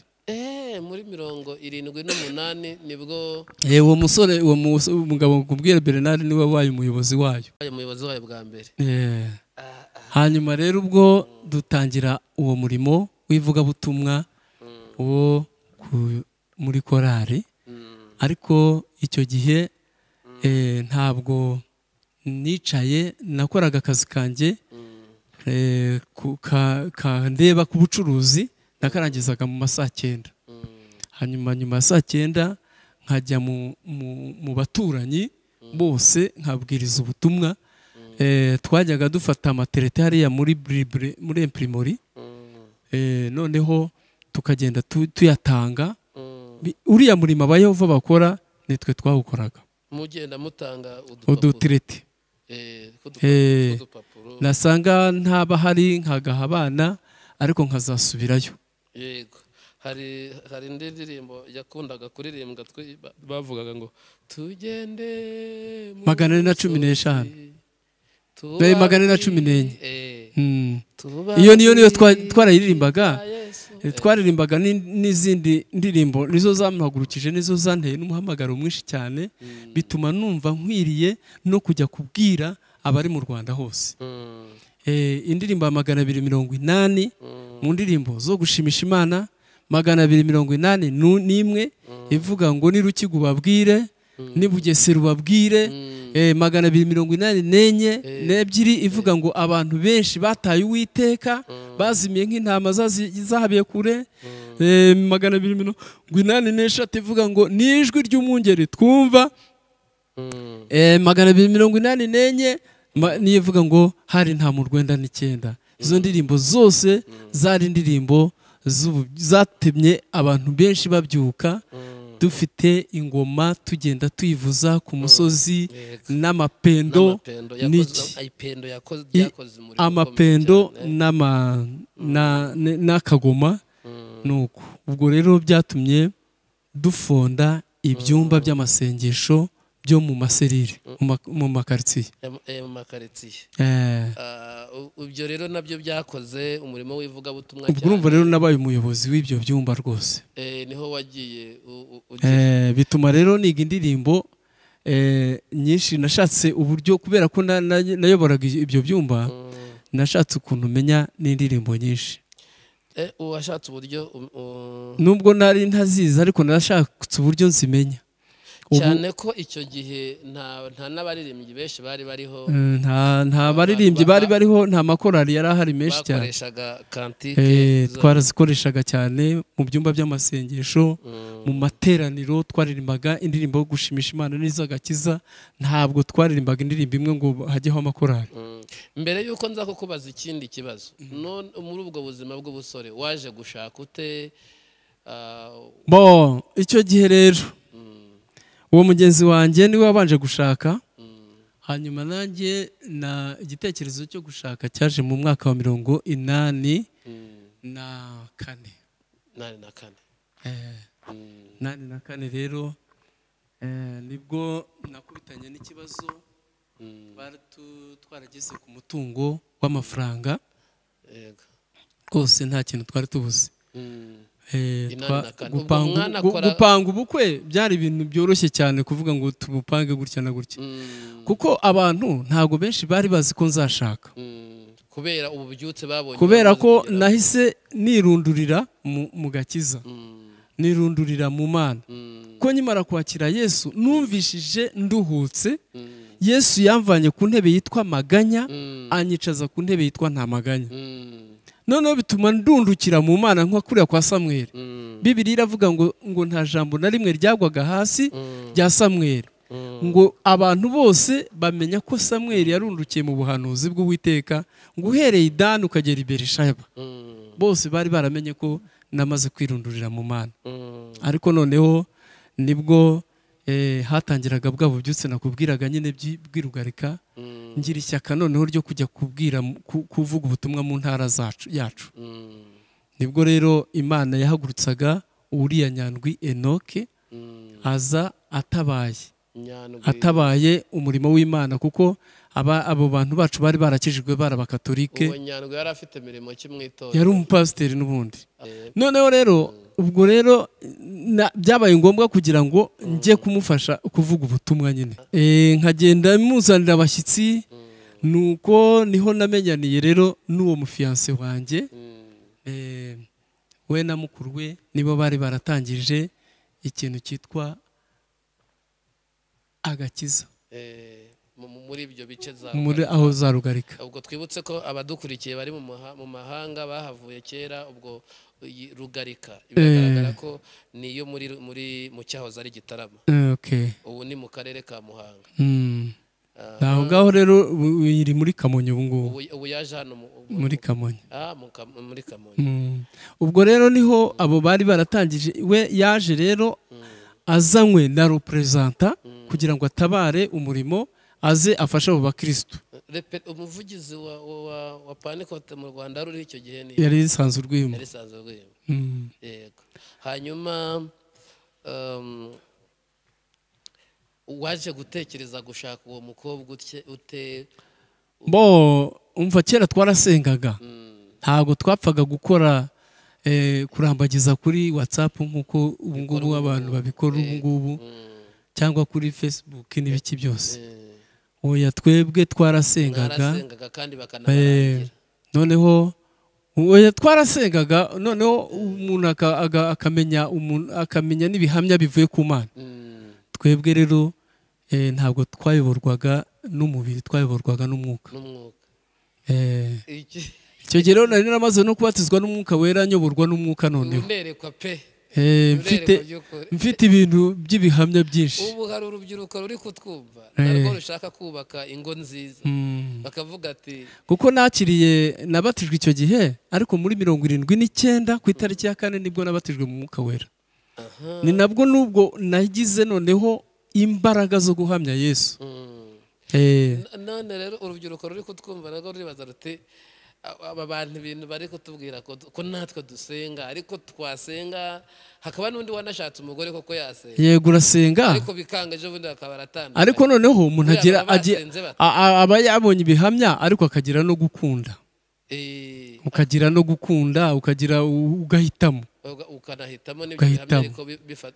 muri mirongo irindwi n'umunani nibwo eh, uwo musore uwo mugabo kubwira bernard niwe wabaye umuyobozi wayo umuyobozi wayo bwa mbere eh. ah, ah. hanyuma rero ubwo dutangira uwo murimo w'ivugabutumwa mm. wo muri korari mm. ariko icyo gihe mm. eh, ntabwo nicaye nakoraga akazi kanjye kandeba ku bucuruzi nakarangizaga mu ma cyenda hanyuma nyuma ya saa cyenda nkajya mu baturanyi mm. bose nkabwiriza ubutumwa mm. eh, twajyaga dufata amaterete hariya muri muri empirimori mm. eh, noneho tukagenda tuyatanga uriya murimo abayehova bakora nitwe twawukoraga mugenda mutanga udutireti eh, nasanga ntaba hari nkagaha abana ariko nkazasubirayo yego hari indi ndirimbo yakundaga kuririmba bavugaga ngo tugende magana ane na cumi n'eshanu eh, magana ane na cumi n'enye eh, hmm. iyo niyo niyo twarayiririmbaga twaririmbaga ah, eh, n'izindi ndirimbo nizo zamuhagurukije nizo zanteye n'umuhamagaro mwinshi cyane hmm. bituma numva nkwiriye no kujya kubwira abari mu rwanda hose hmm. indirimbo ya magana abiri mirongo inani mu ndirimbo zo gushimisha imana magana abiri mirongo inani n'imwe mm. ivuga ngo nirukige mm. ubabwire n'ibugesera mm. eh, ubabwire magana abiri mirongo inani n'enye eh. n'ebyiri ivuga eh. ngo abantu benshi bataye uwiteka bazimiye nk'intama zahabiye kure magana abiri mirongo inani n'eshatu ivuga ngo ijwi ry'umwungeri twumva magana abiri mirongo inani n'enye niyo ivuga ngo hari nta murwenda n'icyenda izo ndirimbo zose zari indirimbo zatemye abantu benshi babyuka mm. dufite ingoma tugenda tuyivuza ku mm. musozi n'amapendo amapendo mm. n'akagoma ni uko ubwo rero byatumye dufonda ibyumba by'amasengesho byo mu maserire mu makaritsiye eh. ah. ibyo rero nabyo byakoze umurimo w'ivugabutumwa cyane urumva rero nabaye umuyobozi w'ibyo byumba rwose eh, niho wagiye eh, bituma rero niga indirimbo eh, nyinshi nashatse uburyo kubera ko nayoboraga ibyo byumba mm. nashatse ukuntu umenya n'indirimbo nyinshi uwashatse uburyo um, um, nubwo nari ntaziza ariko narashatse uburyo nzimenya cyane ko icyo gihe nta n'abaririmbyi benshi bari bariho mm, nta baririmbyi bari bariho nta makorari yari ahari menshi cyane eh, twarazikoreshaga cyane mu byumba by'amasengesho mm. mu materaniro twaririmbaga indirimbo yo gushimisha imana n'iz'agakiza ntabwo twaririmbaga indirimbo imwe ngo hajyeho amakorari mm. mbere y'uko nza kukubaza ikindi kibazo muri ubwo buzima bw'ubusore waje gushaka ute ah, bo icyo gihe rero uwo mugenzi wanjye niwe wabanje gushaka mm. hanyuma nanjye na igitekerezo cyo gushaka cyaje mu mwaka wa mirongo inani mm. na kane inani eh. mm. na kane rero eh, nibwo nakubitanye n'ikibazo twarageze ku mutungo w'amafaranga rwose nta kintu twari tubuze Eh, gupanga ubukwe byari ibintu byoroshye cyane kuvuga ngo tubupange gutya na gutya mm. kuko abantu ntabwo benshi bari bazi ko nzashaka mm. kubera ububyutse babonye kubera ko nahise nirundurira mu gakiza mm. nirundurira mu mana ko nyimara kwakira yesu numvishije nduhutse yesu yamvanye ku ntebe yitwa maganya anyicaza ku ntebe yitwa ntamaganya noneho bituma ndundukira mu mana nka kuriya kwa samweri mm. bibiri iravuga ngo ngo nta jambo na rimwe ryagwaga hasi mm. rya samweri mm. ngo abantu bose bamenya ko samweri yarundukiye mu buhanuzi bw'uwiteka ngo uhereye idani ukagera imbere ishayaba bose bari baramenye ko namaze kwirundurira mu mana ariko noneho nibwo Eh, hatangiraga bwa bubyutse nakubwiraga nyine by’ibwirugarika mm. ngira ishyaka noneho ryo kujya kubwira kuvuga ubutumwa mu ntara zacu yacu mm. nibwo rero imana yahagurutsaga uriya nyandwi enoke mm. aza atabaye atabaye umurimo w'imana kuko abo bantu bacu bari barakijijwe bari abakatolike yari afite imirimo yari umupasiteri n'ubundi noneho rero ubwo rero byabaye ngombwa kugira ngo njye kumufasha kuvuga ubutumwa nyine eh, nkagenda muzanira abashyitsi mm. nuko niho namenyaniye rero n'uwo mufiyanse wanjye mm. eh, we na mukuru we nibo bari baratangije ikintu cyitwa agakiza eh. muri ibyo bice muri aho za rugarika ubwo twibutse ko abadukurikiye bari mu mahanga bahavuye kera ubwo rugarika eh. biragaragara ko niyo muri muri mu cyahoze ari gitarama eh, ubu ni mu karere ka muhanga hmm. aho ngaho rero iri muri kamonyi ubu ngubu ubu yaje hano muri kamonyi ah, muri kamonyi hmm. ubwo rero niho abo bari baratangije we yaje rero hmm. azanywe na reperezanta kugira ngo atabare umurimo aze afashe abo bakirisitu umuvugizi wa panikote mu rwanda ari icyo gihe yari isanzwe urwima hmm. yego hanyuma um, waje gutekereza gushaka uwo mukobwa ute bo umva kera twarasengaga hmm. ntabwo twapfaga gukora eh, kurambagiza kuri watsapu nk'uko ubu ngubu abantu babikora ubu eh. ngubu hmm. cyangwa kuri fesibuke n'ibiki eh. byose oya twebwe twarasengaga eh, noneho oya twarasengaga noneho umuntu akamenya akamenya n'ibihamya bivuye ku mana mm. twebwe rero eh, ntabwo twayoborwaga n'umubiri twayoborwaga n'umwuka eh. icyo gihe rero nari namaze no kubatizwa n'umwuka wera nyoborwa n'umwuka noneho Eh, mfite mfite ibintu by'ibihamya byinshi ubu hari urubyiruko ruri kutwumva eh. ntabwo rushaka kubaka ingo nziza hmm. bakavuga ati kuko nakiriye nabatijwe icyo gihe ariko muri mirongo irindwi n'icyenda ku itariki ya kane nibwo nabatijwe mu mwuka wera ni nabwo n'ubwo nagize noneho imbaraga zo guhamya yesu hmm. eh. none rero urubyiruko ruri kutwumva nabwo ruribaza ruti aba bantu ibintu bari kutubwira ko natwe dusenga ariko twasenga hakaba n'undi wanashatse umugore koko yasenga yego urasenga ariko bikanga ejo bundi bakaba ariko noneho umuntu agira aba yabonye ibihamya ariko akagira no gukunda eh. ukagira no gukunda ukagira ugahitamo ukanahitamo n'ibihamya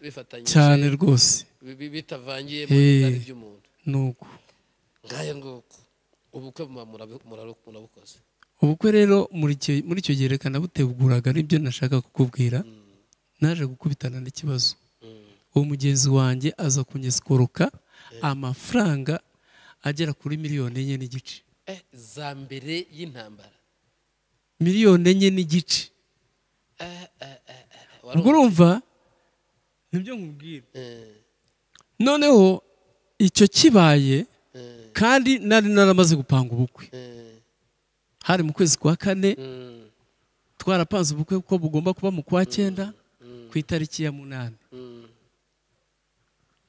bifatanyije cyane rwose bitavangiye mu eh. by'umuntu nuko ngayo nguko ubukwe murabukoze ubukwe rero muri icyo gerekana reka nabuteguraga nibyo nashaka kukubwira mm. naje gukubitana n'ikibazo mm. uwo mugenzi wanjye aza kunyesikoroka eh. amafaranga agera kuri miliyoni enye n'igice eh, za mbere y'intambara miliyoni enye n'igice eh, ubwo urumva nibyo nkubwira noneho icyo kibaye kandi nari naramaze gupanga ubukwe hari mu kwezi kwa kane mm. twarapanze ubukwe ko bugomba kuba mu kwa mm. cyenda mm. ku itariki ya munani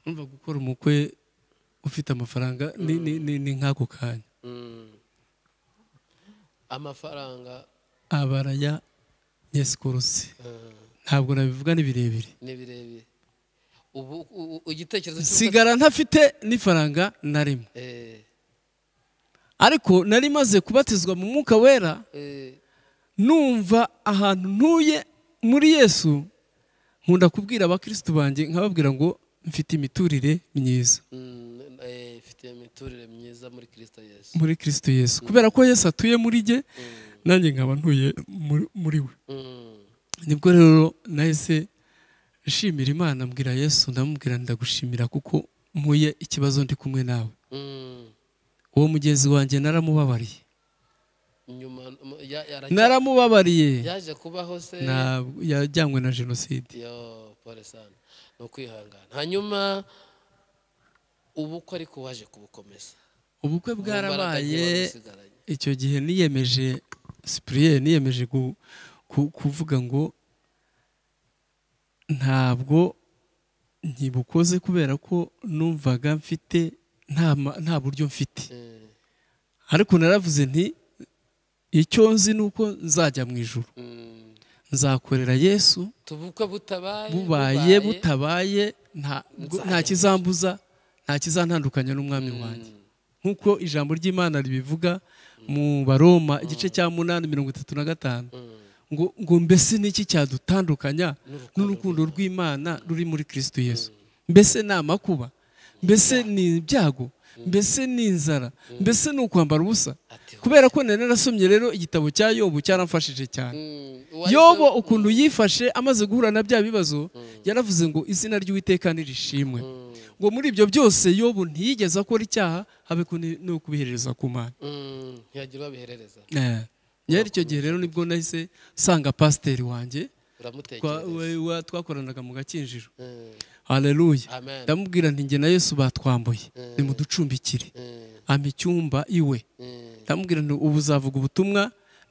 urumva gukora umukwe ufite amafaranga ni nk'ako kanya amafaranga abaraya nyesikurusi eh. ntabwo nabivuga ni birebire sigara ntafite n'ifaranga na rimwe eh. ariko nari maze kubatizwa mu mwuka wera eh. numva ahantu ntuye muri yesu nkunda kubwira abakirisitu banjye nkababwira ngo mfite imiturire myiza mm, eh, mfite imiturire myiza muri kirisito yesu muri kirisito yesu kubera ko yesu atuye muri jye mm. nanjye nkaba ntuye muri we mm. nibwo rero nahise nshimira imana mbwira yesu ndamubwira ndagushimira kuko mpuye ikibazo ndi kumwe nawe uwo mugenzi wanjye naramubabariye naramubabariye yaje kubaho se yajyanywe na jenoside ni ukwihangana hanyuma ubukwe ariko waje kubukomeza ubukwe bwarabaye icyo gihe niyemeje sipuriye niyemeje kuvuga ngo ntabwo ntibukoze kubera ko numvaga mfite nta buryo mfite mm. ariko naravuze nti icyo nzi ni uko nzajya mu ijoro mm. nzakorera yesu bubaye butabaye nta kizambuza nta kizantandukanya n'umwami mm. wanjye nk'uko ijambo ry'imana ribivuga mu baroma igice cya munani mirongo itatu na gatanu ngo mbese ni iki cyadutandukanya n'urukundo rw'imana ruri muri kirisitu yesu mbese ni amakuba mbese ni ibyago mm. mbese ni inzara mm. mbese ni ukwambara ubusa kubera ko nari narasomye rero igitabo cya yobu cyaramfashije cyane mm. yobo ukuntu yifashe amaze guhura na bya bibazo yaravuze ngo izina ry'uwiteka nirishimwe ngo muri ibyo byose yobu ntiyigeze akora icyaha habe ni kubihereza ku mana ntiyagira uwo abiherereza eh. nyari icyo gihe rero nibwo nahise nsanga pasiteri wanjye twakoranaga mu gakinjiro hareruye ndamubwira nti na Yesu batwambuye mm. nimuducumbikire mm. ampa icyumba iwe mm. ndamubwira nti ubu uzavuga ubutumwa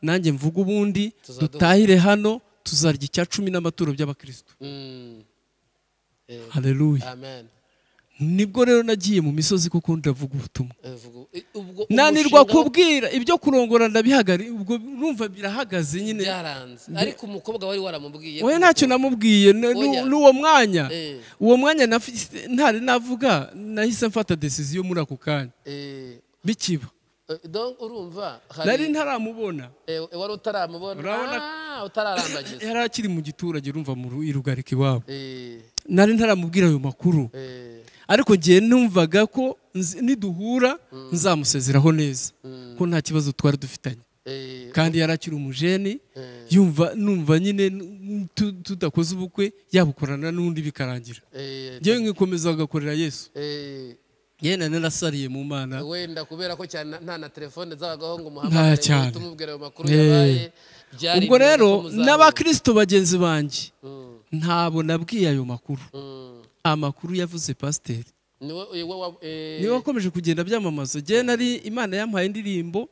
nanjye mvuga ubundi dutahire hano tuzarya icya cumi n'amaturo by'abakirisitu eh. hareruye nibwo rero nagiye mu misozi kuko ndavuga ubutumwa eh, nanirwa kubwira ibyo kurongora ndabihagari ubwo numva birahagaze nyine ariko umukobwa wari waramubwiye we ntacyo namubwiye n'uwo mwanya eh. uwo mwanya ntari navuga nahise mfata desiziyo muri ako kanya eh. bikiba urumva nari ntaramubona wari utaramubona ah, utararambagiza yari akiri mu giturage urumva mu rugarika iwabo nari ntaramubwira ayo makuru ariko ngiye numvaga ko niduhura nzamusezeraho neza mm. ko nta kibazo twari dufitanye eh, kandi yari akiri umujeni eh. yumva numva nyine tudakoze ubukwe yabukorana n'undi bikarangira eh, ngewe nkikomeza agakorera yesu yenda narasariye mu mana wenda kubera ko cyane nta na telefone zabagaho ngo umuhamagare tumubwire ubwo rero n'abakristo bagenzi banjye mm. ntabwo nabwiye ayo makuru mm. amakuru yavuze pasiteri eh, eh, niwe wakomeje kugenda byamamaza ngewe nari imana yampaye indirimbo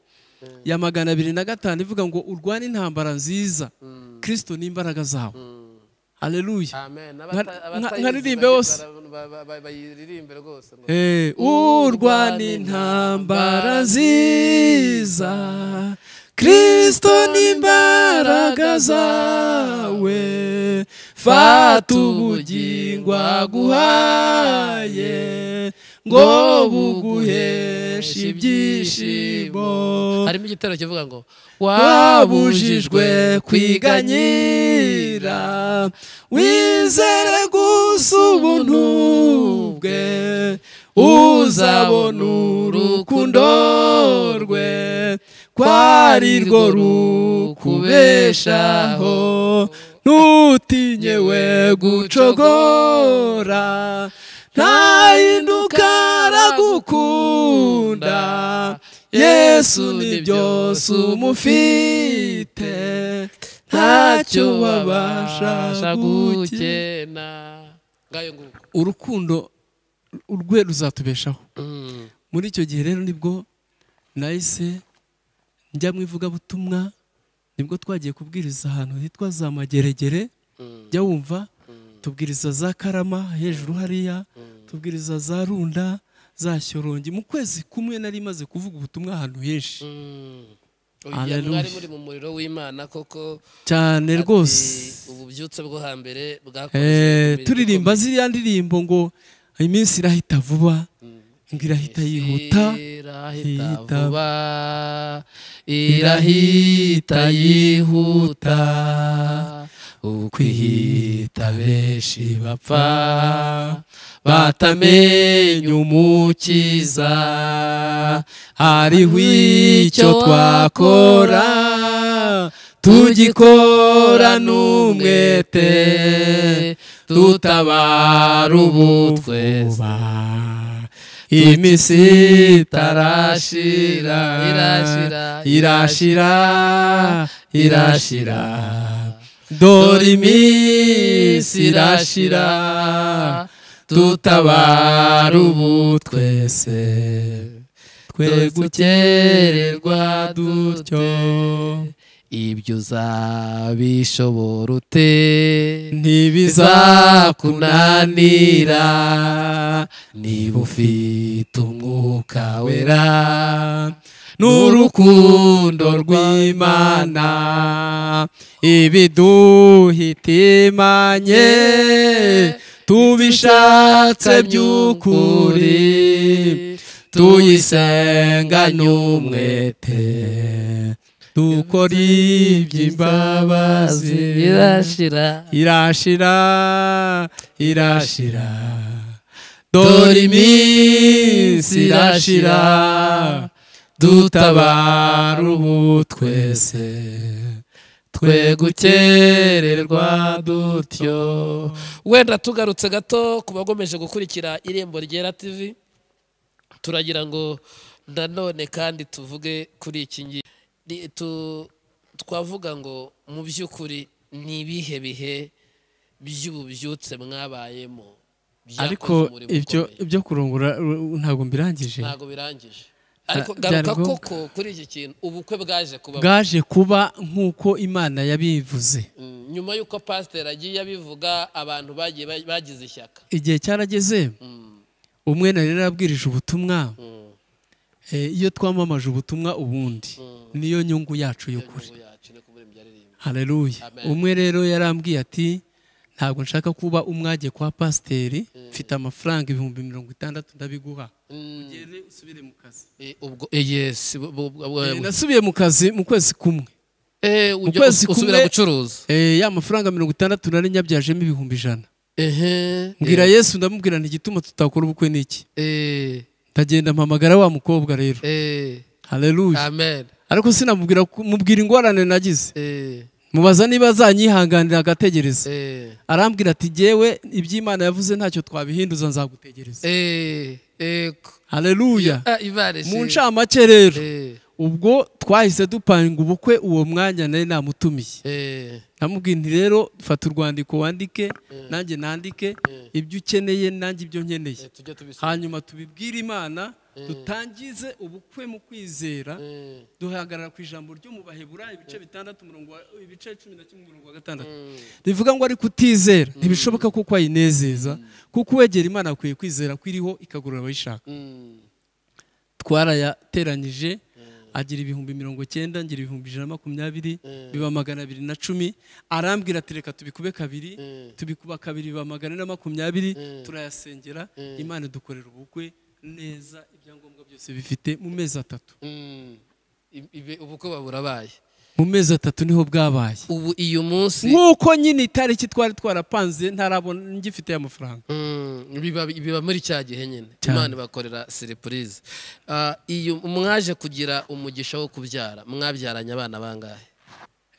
ya magana abiri na gatanu ivuga ngo urwane intambara nziza hmm. kirisito n'imbaraga zawe hareruye nkaririmbe wose urwane intambara nziza kirisito n'imbaraga zawe fata ubugingo aguhaye ngo buguheshe ibyishimo harimo igitero kivuga ngo wabujijwe kwiganyira wizere gusa ubuntu bwe uzabona urukundo rwe ko ari rwo rukubeshaho ntutinyewe gucogora ntahinduka aragukunda yesu ni byose umufite ntacyo wabasha gukena urukundo urwe ruzatubeshaho mm. muri icyo gihe rero nibwo nahise njya mu ivugabutumwa nibwo twagiye kubwiriza ahantu hitwa za mageregere mm. jya wumva mm. tubwiriza za karama hejuru hariya mm. tubwiriza za runda za shyorongi mu kwezi kumwe nari imaze kuvuga ubutumwa ahantu henshi mu muriro w'imana koko cyane rwose ububyutse bwo hambere bwakoze eh, turirimba ziriya ndirimbo ngo iminsi irahita vuba irahita yihuta irahita vuba irahita yihuta ubu benshi bapfa batamenya umukiza hariho icyo twakora tugikora n'umwete tutabara ubutweza iminsi itarashira irashira irashira dore iminsi irashira tutabara ubu twese twe gukererwa dutyo ibyo uzabishobora ute ntibizakunanira niba ufite umwuka wera n'urukundo rw'imana ibiduhitimanye tubishatse by'ukuri tuyisenganye umwete dukora iby'imbabazi irashira irashira irashira dore iminsi irashira dutabara ubu twese twe gukererwa dutyo wenda tugarutse gato ku bagomeje gukurikira irembo ryera tv turagira ngo nanone kandi tuvuge kuri iki ngiye twavuga ngo mu by'ukuri ni ibihe bihe by'ububyutse mwabayemo ariko ibyo ibyo kurungura ntabwo mbirangije ntabwo birangije ariko garuka koko kuri iki kintu ubukwe bwaje kuba bwaje kuba nk'uko imana yabivuze mm, nyuma y'uko pasiteri agiye abivuga abantu bagiye bagize ishyaka igihe cyarageze mm. umwe nari yarabwirije ubutumwa mm. Eh, iyo twamamaje ubutumwa ubundi hmm. niyo nyungu yacu y'ukuri hareruye umwe rero yarambwiye ati ntabwo nshaka kuba umwage kwa pasiteri hmm. mfite amafaranga ibihumbi mirongo itandatu ndabiguha hmm. ugere usubire mu kazi nasubiye mu kazi mu kwezi kumwe eh, mu kwezi kumwe eh, ya mafaranga mirongo itandatu nari nyabyajemo ibihumbi ijana mbwira yesu ndamubwira igituma tutakora ubukwe n'iki ndagenda mpamagara wa mukobwa rero eh. hareruja ariko sinamubwira mubwira ingorane nagize eh. mubaza niba azanyihanganira agategereza eh. arambwira ati yewe iby'imana yavuze ntacyo twabihinduza nzagutegereza hareruja ah, mu ncamake rero ubwo twahise dupanga ubukwe uwo mwanya nari namutumiye eh. namubwiye nti rero fata urwandiko wandike eh. nanjye nandike eh. ibyo ukeneye nanjye ibyo nkeneye hanyuma tubibwire imana dutangize ubukwe mu kwizera duhagarara ku ijambo ryo mu bahebura ibice bitandatu ibice cumi na kimwe umurongo wa gatandatu rivuga ngo ari kutizera mm. ntibishoboka kuko wayinezeza mm. kuko uwegera imana akwiye kwizera ko iriho ikagurura abayishaka mm. twarayateranyije agira ibihumbi mirongo cyenda ngira ibihumbi ijana na makumyabiri mm. biba magana abiri na cumi arambwira ati reka tubikube kabiri mm. tubikuba kabiri biba magana na makumyabiri mm. turayasengera imana dukorera ubukwe neza ibyangombwa byose bifite mu mezi atatu ubukwe baburabaye mu mezi atatu niho bwabaye ubu iyo munsi nk'uko nyine itariki twari twarapanze ntarabona ngifite amafaranga hmm, biba muri cya gihe nyine imana ibakorera seripurize ah, iyo mwaje kugira umugisha wo kubyara mwabyaranye abana bangahe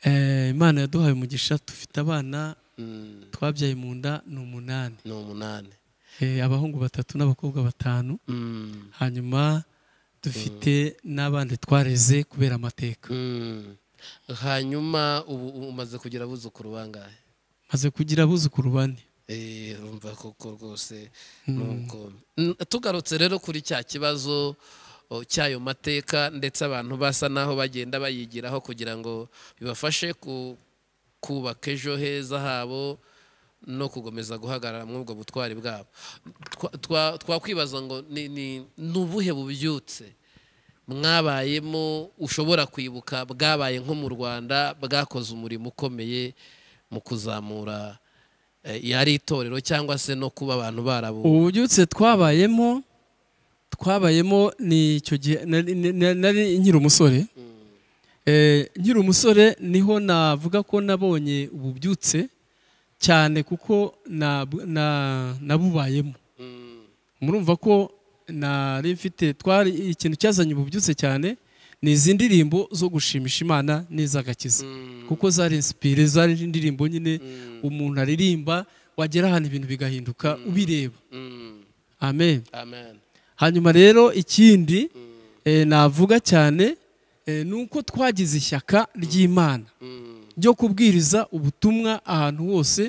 eh, imana yaduhaye umugisha dufite abana hmm. twabyaye mu nda ni umunani ni umunani eh, abahungu batatu n'abakobwa batanu hmm. hanyuma dufite n'abandi twareze kubera amateka hanyuma ubu umaze kugira abuzukuru bangahe maze kugira abuzukuru bane eh, rumva koko rwose hmm. nuko tugarutse rero kuri cya kibazo cy'ayo mateka ndetse abantu basa n'aho bagenda bayigiraho kugira ngo bibafashe kubaka ejo heza habo no gukomeza guhagarara muri ubwo butwari bwabo twakwibaza ngo ni ubuhe bubyutse mwabayemo ushobora kwibuka bwabaye nko mu rwanda bwakoze umurimo ukomeye mu kuzamura eh, yari itorero cyangwa se no kuba abantu barabonye ububyutse twabayemo twabayemo ni icyo gihe nari nkiri umusore mm. eh, nkiri umusore niho navuga ko nabonye ububyutse cyane kuko nabubayemo mm. murumva ko nari mfite twari ikintu cyazanye ububyutse cyane ni izi ndirimbo zo gushimisha imana n'iz'agakiza mm. kuko zari insipire zari indirimbo nyine mm. umuntu aririmba wagera ahantu ibintu bigahinduka mm. ubireba amen hanyuma rero ikindi eh, navuga cyane eh, ni uko twagize ishyaka ry'imana ryo kubwiriza ubutumwa ahantu hose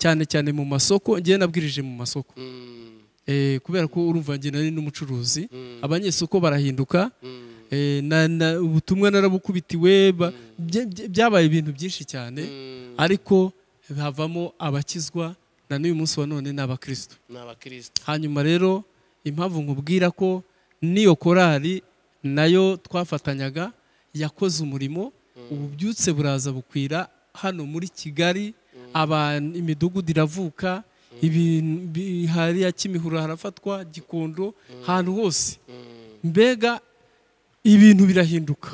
cyane cyane mu masoko ngewe nabwirije mu masoko Eh, kubera ko urumva njye nari n'umucuruzi mm. abanyesoko barahinduka mm. eh, ubutumwa narabukubitiwe byabaye ibintu byinshi cyane mm. ariko havamo abakizwa na n'uyu munsi wa none ni abakirisitu hanyuma rero impamvu nkubwira ko n'iyo korari nayo twafatanyaga yakoze umurimo ububyutse buraza bukwira hano muri kigali imidugudu iravuka hariya kimihurura harafatwa gikondo ahantu mm. hose mm. mbega mm, ibintu birahinduka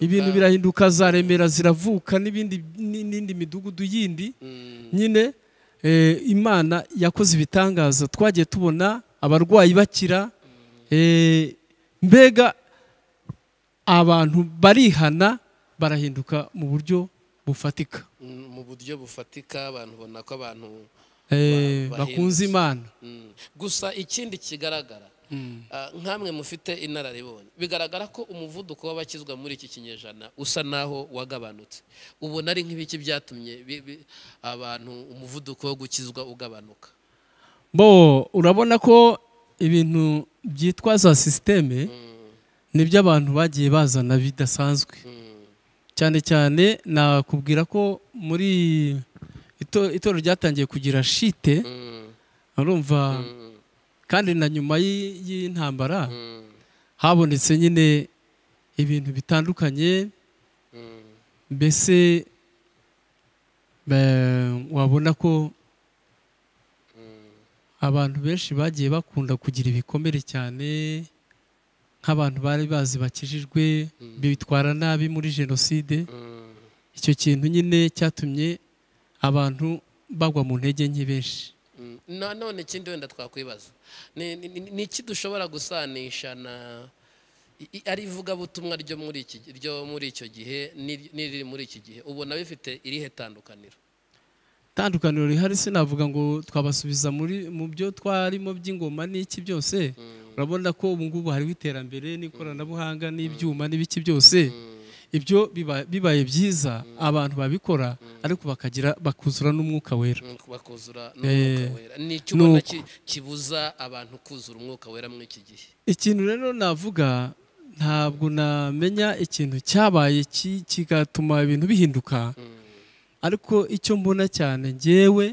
ibintu birahinduka za remera ziravuka n'indi midugudu yindi nyine eh, imana yakoze ibitangaza twagiye tubona abarwayi bakira eh, mbega abantu barihana barahinduka mu buryo bufatika mu buryo bufatika abantu ubona ko abantu Eh, bakunze imana mm. gusa ikindi kigaragara mm. ah, nk'amwe mufite inararibonye bigaragara ko umuvuduko w'abakizwa muri iki kinyejana usa naho wagabanutse ubona ari nk'ibiki byatumye abantu umuvuduko wo gukizwa ugabanuka bo urabona ko ibintu byitwa za sisiteme mm. nibyo abantu bagiye bazana bidasanzwe cyane cyane nakubwira ko muri itorero ryatangiye kugira shite mm. urumva mm. kandi na nyuma y'intambara mm. habonetse nyine ibintu bitandukanye mbese wabona ko abantu benshi bagiye bakunda kugira ibikomere cyane nk'abantu bari bazi bakijijwe bitwara nabi muri jenoside icyo kintu nyine cyatumye abantu bagwa mu ntege nke benshi mm, nanone ikindi wenda twakwibaza ni iki dushobora gusanisha na ari ivugabutumwa ryo muri icyo gihe n'iriri muri iki gihe ubona bifite irihe tandukaniro tandukaniro rihari sinavuga ngo twabasubiza mu byo twarimo by'ingoma n'iki byose mm. urabona ko ubu ngubu hariho iterambere n'ikoranabuhanga mm. n'ibyuma n'ibiki byose ibyo bibaye byiza abantu babikora ariko bakagira bakuzura n'umwuka wera eh, ni iki ubona kibuza abantu kuzura umwuka wera muri iki gihe ikintu rero navuga ntabwo namenya ikintu cyabaye kigatuma ibintu bihinduka hmm. ariko icyo mbona cyane ngewe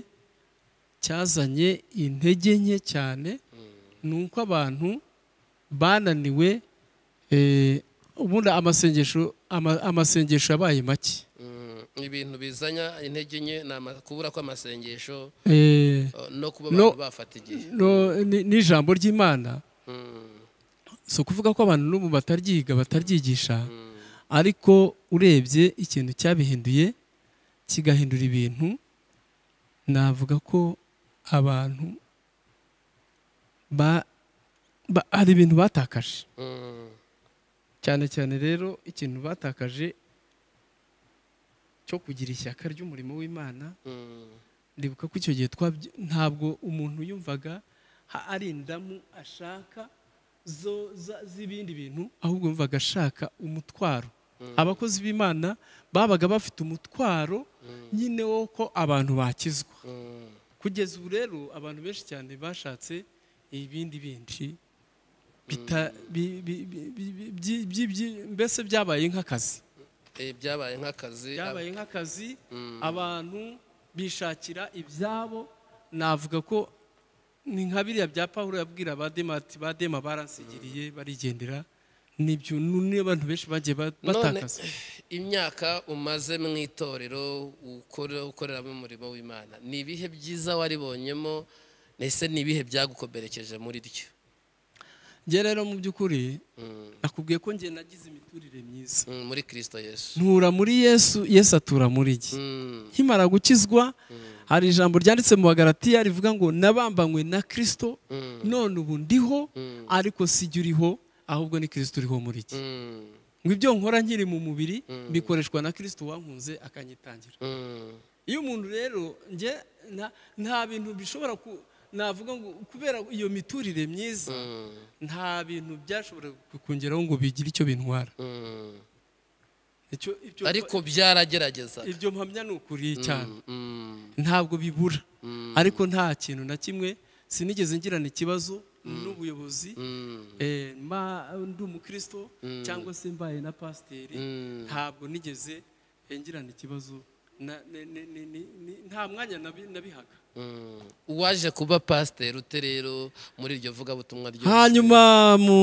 cyazanye intege nke cyane hmm. ni uko abantu bananiwe eh, ubundi amasengesho amasengesho yabaye make mm, ibintu bizanya intege nke ni kubura kw'amasengesho eh, uh, no kuba abantu bafata igihe n'ijambo ry'imana mm. si ukuvuga ko abantu n'ubu bataryiga bataryigisha mm. ariko urebye ikintu cyabihinduye kigahindura ibintu navuga ko abantu ba hari ibintu batakaje cyane cyane rero ikintu batakaje cyo kugira ishyaka ry'umurimo w'imana hmm. ndibuka ko icyo gihe ntabwo umuntu yumvaga ari indamu ashaka z'ibindi bintu ahubwo yumvaga ashaka umutwaro hmm. abakozi b'imana babaga bafite umutwaro hmm. nyine wo abantu bakizwa kugeza ubu rero abantu benshi cyane bashatse ibindi bindi mbese byabaye nk'akazi byabaye nk'akazi byabaye mm. nk'akazi abantu bishakira ibyabo navuga ko ni nka biriya bya paul yabwira abadema badema baransigiriye mm. barigendera nibyo n'abantu benshi bagiye batakaza eh, imyaka umaze mu itorero ukoreramo umurimo w'imana ni ibihe byiza waribonyemo ndetse ni ibihe byagukomerekeje muri ryo njye rero mu by'ukuri mm. akubwiye ko njye nagize imiturire myiza mm, muri kirisito yesu ntura muri yesu yesu atura muri jye mm. nkimara gukizwa hari ijambo ryanditse mu bagaratiya rivuga ngo nabambanywe na kirisito none ubu ndiho ariko sijya uriho ahubwo ni kirisito uriho muri jye ngo ibyo nkora nkiri mu mubiri bikoreshwa na kirisito wankunze akanyitangira iyo umuntu rero njye nta bintu bishobora ku navuga ngo kubera iyo miturire myiza mm. nta bintu byashobora kukongeraho ngo bigire icyo bintwara mm. ariko byaragerageza ibyo mpamya ni ukuri mm, cyane ntabwo bibura ariko nta kintu na kimwe sinigeze ngirana ikibazo n'ubuyobozi eh, ndi umukristo cyangwa se mbaye na pasiteri ntabwo nigeze eh, ngirana ikibazo nta mwanya nabihaga mm. uwaje kuba pasiteri ute rero muri iryo vugabutumwa ryose hanyuma mu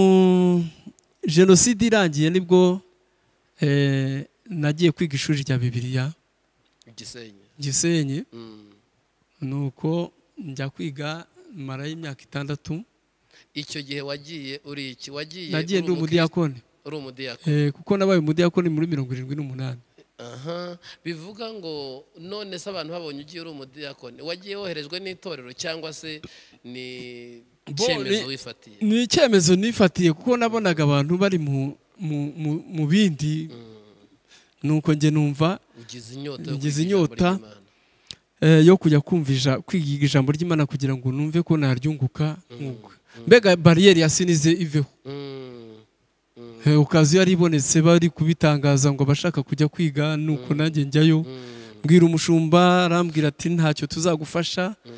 jenoside irangiye nibwo eh, nagiye kwiga ishuri rya bibiriya gisenyi mm. nuko njya kwiga mara y'imyaka itandatu icyo gihe wagiye uri iki wagiye nagiye ndi umudiyakoni eh, kuko nabaye umudiyakoni muri mirongo irindwi n'umunani bivuga ngo none se abantu babonye ugiye uri umudiyakoni wagiye woherejwe n'itorero cyangwa se ni icyemezo wifatiye ni icyemezo nifatiye kuko nabonaga abantu bari mu bindi mm. nuko njye numva ugize inyota yo eh, kujya kumvisha kwiga ijambo ry'imana kugira ngo numve ko naryunguka mm. Mm. mbega bariyeri ya sinize iveho Eh, okaziyo yari ibonetse bari kubitangaza ngo bashaka kujya kwiga nuko mm. nanjye njyayo mm. mbwira umushumba arambwira ati ntacyo tuzagufasha mm.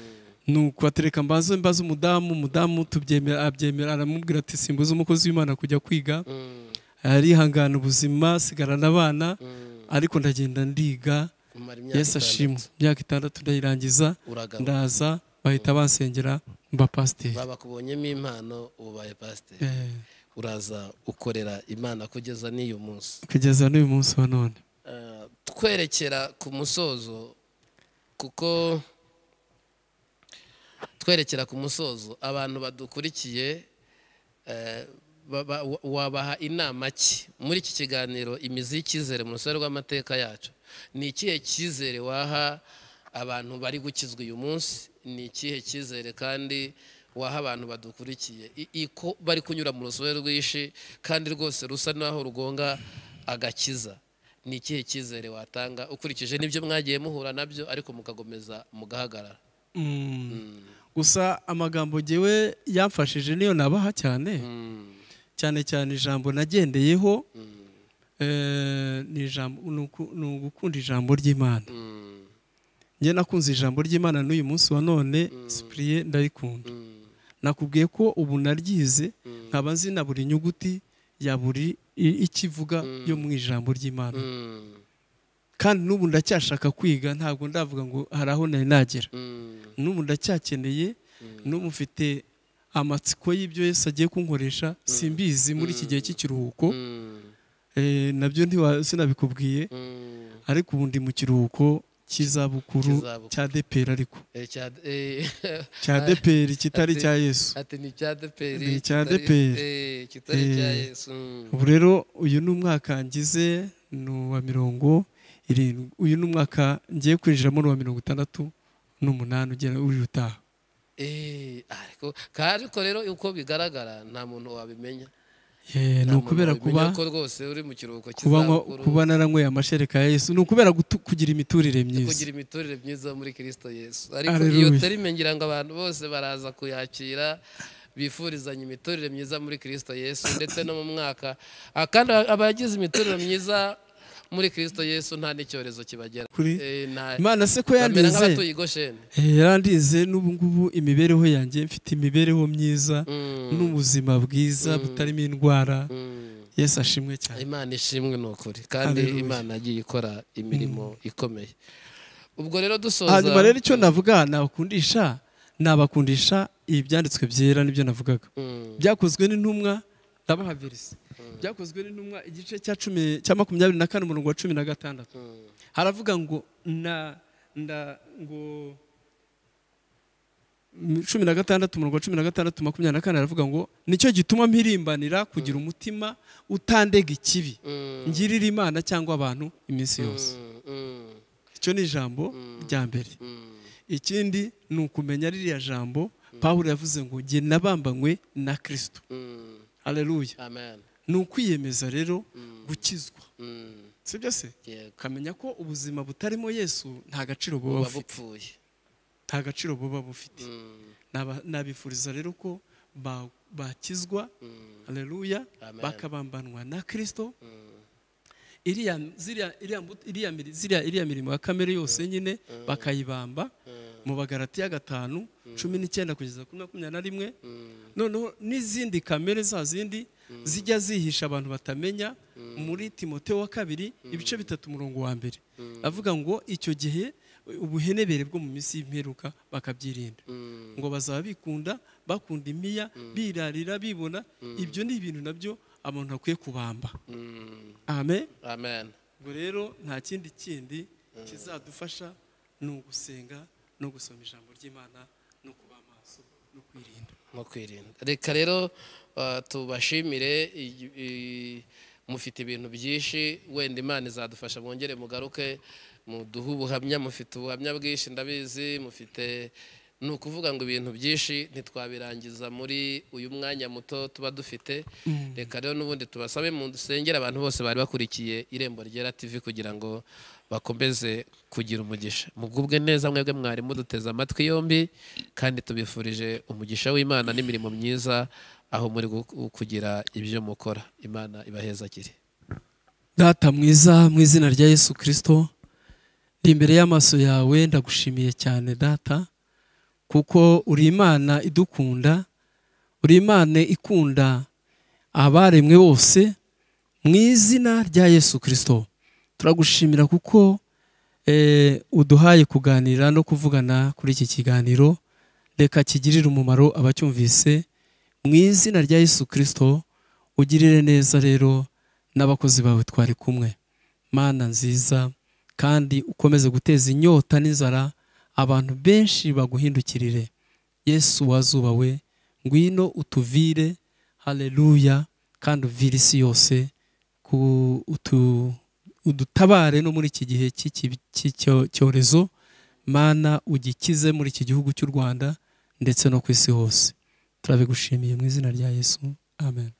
nuko atereka mbazo mbazo umudamu umudamu tubyemera abyemera aramubwira ati simbuze umukozi w'imana kujya kwiga arihangana ubuzima sigarana abana ariko ndagenda ndiga yesi ashimwe imyaka itandatu ndayirangiza ndaza bahita bansengera mba pasiteri babakubonyemo impano ubu pasiteri eh. uraza ukorera imana kugeza n'uyu munsi kugeza n'uyu munsi wa none eh, twerekera ku musozo kuko twerekera ku musozo abantu badukurikiye eh, wabaha inama ki muri iki kiganiro imizi y'icyizere mu rusobe rw'amateka yacu ni ikihe cyizere waha abantu bari gukizwa uyu munsi ni ikihe cyizere kandi waha abantu badukurikiye iko bari kunyura mu rusobe rwinshi kandi rwose rusa n'aho rugonga agakiza ni ikihe cyizere watanga ukurikije n'ibyo mwagiye muhura nabyo ariko mukagomeza mugahagarara mm. Mm. gusa amagambo ngewe yamfashije niyo nabaha cyane mm. cyane cyane ijambo nagendeyeho eh, ni ugukunda ijambo ry'imana njye nakunze ijambo ry'imana n'uyu munsi wa none sipuriye ndayikunda nakubwiye ko ubu naryize mm. nkaba nzi na buri nyuguti ya buri ikivuga mm. yo mu ijambo ry'imana mm. kandi n'ubu ndacyashaka kwiga ntabwo ndavuga ngo hari aho nari nagera n'ubu ndacyakeneye n'ubu mfite amatsiko y'ibyo yose agiye kunkoresha simbizi muri iki gihe cy'ikiruhuko eh, nabyo sinabikubwiye ariko ubu ndi mu kiruhuko cy'izabukuru cya deperi ariko eh, eh, cya deperi kitari cya yesu ni icya deperi eh, mm. ubu rero uyu ni umwaka ngize ni uwa mirongo irindwi uyu ni umwaka ngiye kwinjiramo ni uwa mirongo itandatu n'umunani ugera uri utaha ariko rero uko bigaragara nta muntu wabimenya Eh, ni ukubera kuba kuba naranyweye amashereka ya yesu ni ukubera kugira imiturire myiza kugira imiturire myiza muri kirisito yesu ariko iyo terime ngira ngo abantu bose baraza kuyakira bifurizanya imiturire myiza muri kirisito yesu ndetse no mu mwaka ah, kandi abagize imiturire myiza muri kirisito yesu nta n'icyorezo kibagera kuri eh, imana se ko yandize eh, yarandize n'ubungubu imibereho yanjye mfite imibereho myiza mm. n'ubuzima bwiza mm. butarimo indwara mm. yesu ashimwe cyane imana ishimwe ni ukuri kandi imana yagiye ikora imirimo ikomeye ubwo rero dusoza hanyuma rero icyo navuga nabakundisha nabakundisha ibi byera nibyo navugaga byakozwe n'intumwa ndabaha byakozwe n'intumwa igice cya cumi cya makumyabiri na kane umurongo wa cumi na gatandatu hmm. haravuga ngo na nda ngo cumi na gatandatu umurongo wa cumi na gatandatu makumyabiri na kane haravuga ngo nicyo gituma mpirimbanira kugira hmm. umutima utandega ikibi hmm. ngirira imana cyangwa abantu iminsi yose icyo ni ijambo rya mbere ikindi ni ukumenya ririya jambo pawulo yavuze ngo nge nabambanywe na kirisito hareruya ni ukwiyemeza rero mm. gukizwa mm. sibyo se ukamenya ko ubuzima butarimo yesu nta gaciro buba bupfuye nta gaciro buba bufite mm. nabifuriza rero ko bakizwa aleluya bakabambanwa na kirisito iriya mirimo ya kamere yose nyine bakayibamba mu bagarati ya gatanu cumi n'icyenda kugeza kuri makumyabiri na rimwe noneho n'izindi kamere za zindi Mm. zijya zihisha abantu batamenya mm. muri timote wa kabiri mm. ibice bitatu umurongo wa mbere avuga ngo icyo gihe ubuhenebere bwo mu minsi y'imperuka bakabyirinda ngo bazaba bikunda bakunda imiya birarira bibona ibyo ni ibintu nabyo abantu akwiye kubamba amen ngo rero nta kindi kindi kizadufasha ni ugusenga no gusoma ijambo ry'imana no kuba amaso no kwirinda no kwirinda reka rero Uh, tubashimire mufite ibintu byinshi wenda imana izadufasha mwongere mugaruke muduhe ubuhamya mufite ubuhamya bwinshi ndabizi mufite ni ukuvuga ngo ibintu byinshi ntitwabirangiza muri uyu mwanya muto tuba dufite mm. reka rero n'ubundi tubasabe mu dusengera abantu bose bari bakurikiye irembo ryera tv kugira ngo bakomeze kugira umugisha mugubwe neza mwebwe mwarimu duteze amatwi yombi kandi tubifurije umugisha w'imana n'imirimo myiza aho muri kugira ibyo mukora imana ibaheza akiri data mwiza mu izina rya yesu kirisito ni imbere y'amaso yawe ndagushimiye cyane data kuko uri imana idukunda uri imana ikunda abaremwe bose mu izina rya yesu kirisito turagushimira kuko eh, uduhaye kuganira no kuvugana kuri iki kiganiro reka kigirire umumaro abacyumvise mu izina rya Yesu kirisito ugirire neza rero n'abakozi bawe twari kumwe mana nziza kandi ukomeze guteza inyota n'inzara abantu benshi baguhindukirire yesu wazuba we ngwino utuvire hareruya kandi uvire isi yose udutabare no muri iki gihe cy'icyorezo mana ugikize muri iki gihugu cy'u rwanda ndetse no ku isi hose turabe gushimiye mu izina rya yesu amen